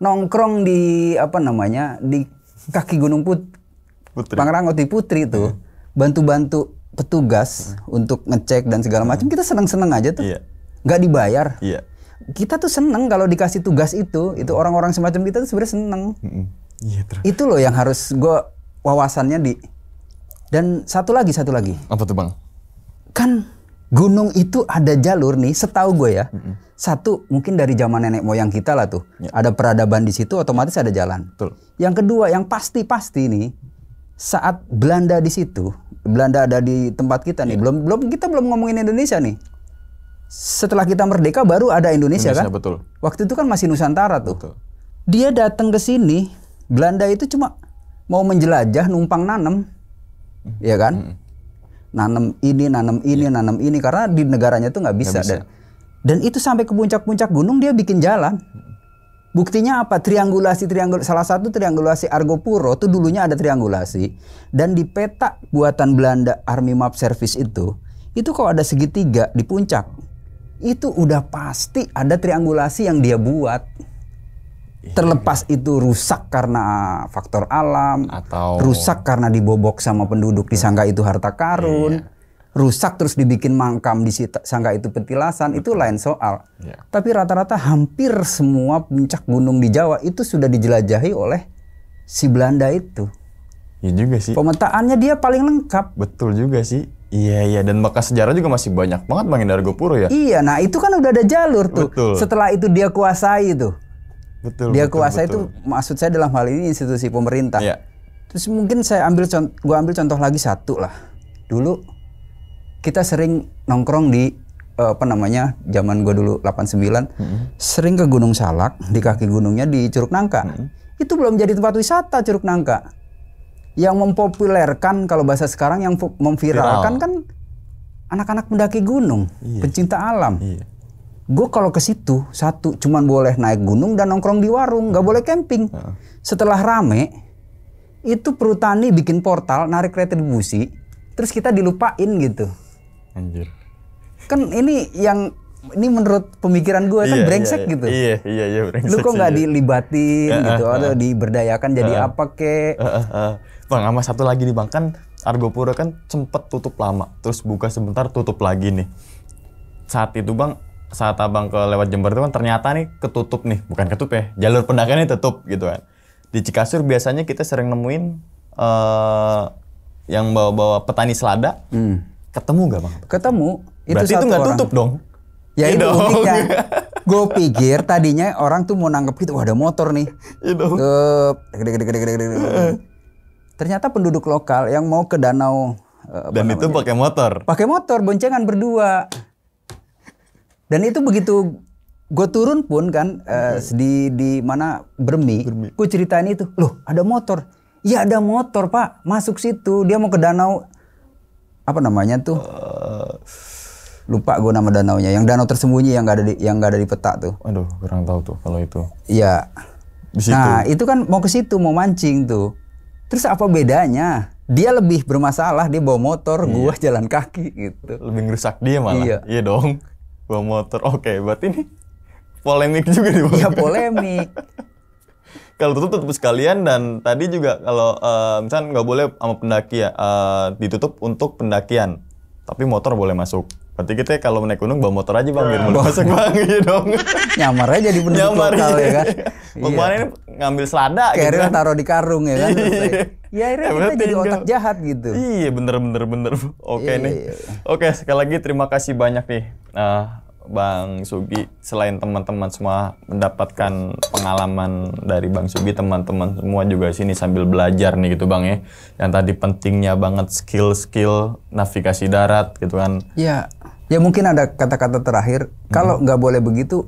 nongkrong di apa namanya di kaki Gunung Put Putri. Pangrango di Putri itu iya. bantu-bantu petugas iya. untuk ngecek dan segala macam. Kita seneng-seneng aja tuh. Yeah. Gak dibayar. Yeah. Kita tuh seneng kalau dikasih tugas itu. Itu orang-orang semacam kita tuh sebenarnya seneng. hmm Yeah, iya, itu loh yang harus gue wawasannya di. Dan satu lagi, satu lagi. Apa tuh bang? Kan gunung itu ada jalur nih, setahu gue ya. Mm-hmm. Satu mungkin dari zaman nenek moyang kita lah tuh, yeah. ada peradaban di situ, otomatis ada jalan. Betul. Yang kedua, yang pasti pasti nih, saat Belanda di situ, Belanda ada di tempat kita nih, yeah. belum belum kita belum ngomongin Indonesia nih. Setelah kita merdeka baru ada Indonesia, Indonesia kan? Betul. Waktu itu kan masih Nusantara tuh. Betul. Dia datang ke sini, Belanda itu cuma mau menjelajah, numpang nanem, mm-hmm. ya kan? Mm-hmm nanam ini, nanam ini, yeah. nanam ini karena di negaranya itu nggak bisa. Gak bisa. Dan, dan itu sampai ke puncak-puncak gunung dia bikin jalan. Buktinya apa? Triangulasi triangul salah satu triangulasi Argopuro itu dulunya ada triangulasi dan di peta buatan Belanda Army Map Service itu itu kalau ada segitiga di puncak itu udah pasti ada triangulasi yang dia buat. Iya. terlepas itu rusak karena faktor alam atau rusak karena dibobok sama penduduk di sangga itu harta karun yeah. rusak terus dibikin mangkam di sangga itu petilasan itu lain soal yeah. tapi rata-rata hampir semua puncak gunung di Jawa itu sudah dijelajahi oleh si Belanda itu Iya juga sih. Pemetaannya dia paling lengkap. Betul juga sih. Iya iya dan bekas sejarah juga masih banyak banget Bang Puro ya. Iya, nah itu kan udah ada jalur tuh. Betul. Setelah itu dia kuasai tuh. Betul. Dia betul, kuasa betul. itu maksud saya dalam hal ini institusi pemerintah. ya. Terus mungkin saya ambil contoh, gua ambil contoh lagi satu lah. Dulu kita sering nongkrong di eh, apa namanya zaman gue dulu 89 mm -hmm. sering ke Gunung Salak di kaki gunungnya di Curug Nangka mm -hmm. itu belum jadi tempat wisata Curug Nangka yang mempopulerkan kalau bahasa sekarang yang memviralkan Viral. kan anak-anak mendaki gunung iya. pencinta alam iya gue kalau ke situ satu cuman boleh naik gunung dan nongkrong di warung nggak boleh camping ah. setelah rame itu perutani bikin portal narik kereta busi, terus kita dilupain gitu anjir kan ini yang ini menurut pemikiran gue kan iya, brengsek iya, iya, gitu. Iya, iya, iya brengsek. Lu kok nggak iya. dilibatin uh, gitu ah, uh, atau diberdayakan jadi uh, apa ke? Uh, uh, uh. Bang, sama satu lagi nih Bang kan Argopura kan sempet tutup lama, terus buka sebentar tutup lagi nih. Saat itu Bang saat abang ke lewat Jember itu kan ternyata nih ketutup nih, bukan ketutup ya, jalur pendakiannya tutup gitu kan. Di Cikasur biasanya kita sering nemuin uh, yang bawa-bawa petani selada. Hmm. Ketemu gak bang? Ketemu. Itu Berarti itu nggak tutup dong? Ya iya itu uniknya. Gue pikir tadinya orang tuh mau nangkep gitu, wah ada motor nih. Iya ternyata penduduk lokal yang mau ke danau. Eh, Dan itu pakai motor. Pakai motor, boncengan berdua. Dan itu begitu gue turun pun kan eh, okay. uh, di di mana Bermi, Bermi. gue ceritain itu, loh ada motor, ya ada motor pak, masuk situ, dia mau ke danau apa namanya tuh? Uh, lupa gue nama danau nya yang danau tersembunyi yang gak ada di yang gak ada di peta tuh. Aduh kurang tahu tuh kalau itu. Iya. Nah itu kan mau ke situ mau mancing tuh, terus apa bedanya? dia lebih bermasalah dia bawa motor iya. gua jalan kaki gitu lebih ngerusak dia malah iya, iya dong bawa motor. Oke, okay, berarti ini polemik juga nih. Iya polemik. kalau tutup tutup sekalian dan tadi juga kalau uh, misalnya nggak boleh sama pendaki ya uh, ditutup untuk pendakian. Tapi motor boleh masuk. Berarti kita kalau naik gunung bawa motor aja bang, biar iya. mau masuk bang, gitu dong. Nyamar aja di penduduk Nyamar lokal iya. ya kan. Iya. Kemarin ngambil selada gitu Carrier gitu kan. taruh di karung ya kan. Iya, ya, akhirnya ya, kita jadi otak jahat gitu. Iya, bener bener bener. Oke okay, iya. nih. Oke, okay, sekali lagi terima kasih banyak nih. Uh, Bang Sugi selain teman-teman semua mendapatkan pengalaman dari Bang Sugi teman-teman semua juga sini sambil belajar nih gitu Bang ya yang tadi pentingnya banget skill-skill navigasi darat gitu kan ya ya mungkin ada kata-kata terakhir kalau hmm. nggak boleh begitu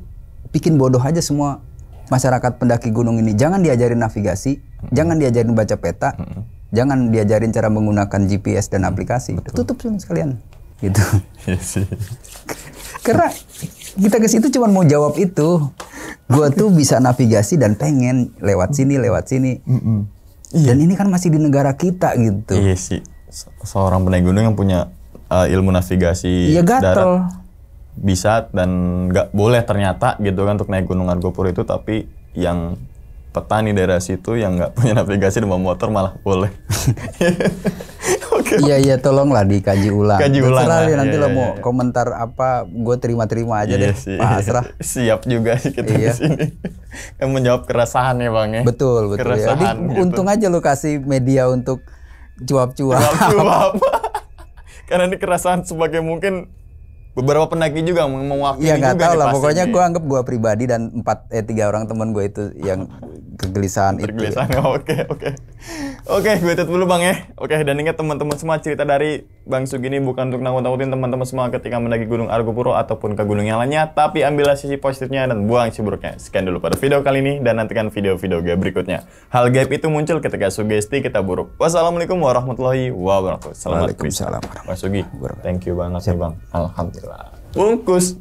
bikin bodoh aja semua masyarakat pendaki gunung ini jangan diajarin navigasi hmm. jangan diajarin baca peta hmm. jangan diajarin cara menggunakan GPS dan hmm. aplikasi Betul. tutup sekalian gitu iya Karena kita ke situ cuma mau jawab itu. Gua tuh bisa navigasi dan pengen lewat sini, lewat sini. Mm Dan iya. ini kan masih di negara kita gitu. Iya sih. seorang pendaki gunung yang punya uh, ilmu navigasi iya, darat bisa dan nggak boleh ternyata gitu kan untuk naik gunung Argopuro itu tapi yang petani daerah situ yang nggak punya navigasi dan motor malah boleh. Iya iya tolonglah dikaji ulang. Kaji ulang. Terserah ya, nanti ya, lo iya, mau ya. komentar apa, gue terima-terima aja iya, deh. Si, pasrah. Iya. Siap juga kita iya. di sini. Kan menjawab keresahan ya bang ya. Betul betul. Ya. Keresahan, ya. Jadi gitu. untung aja lo kasih media untuk cuap-cuap. Cuap-cuap. Karena ini keresahan sebagai mungkin beberapa pendaki juga mewakili ya, nggak tahu lah pokoknya gue anggap gue pribadi dan empat eh tiga orang teman gue itu yang kegelisahan itu ya. kegelisahan oke oke oke gue tutup dulu bang ya oke okay, dan ingat teman-teman semua cerita dari Bang Sugi ini bukan untuk nangut-nangutin teman-teman semua ketika mendaki Gunung Argopuro ataupun ke gunung yang lainnya, tapi ambillah sisi positifnya dan buang sisi buruknya. Sekian dulu pada video kali ini dan nantikan video-video gue berikutnya. Hal gaib itu muncul ketika sugesti kita buruk. Wassalamualaikum warahmatullahi wabarakatuh. Selamat Waalaikumsalam warahmatullahi Bang Sugi, thank you banget nih Bang. Alhamdulillah. Bungkus.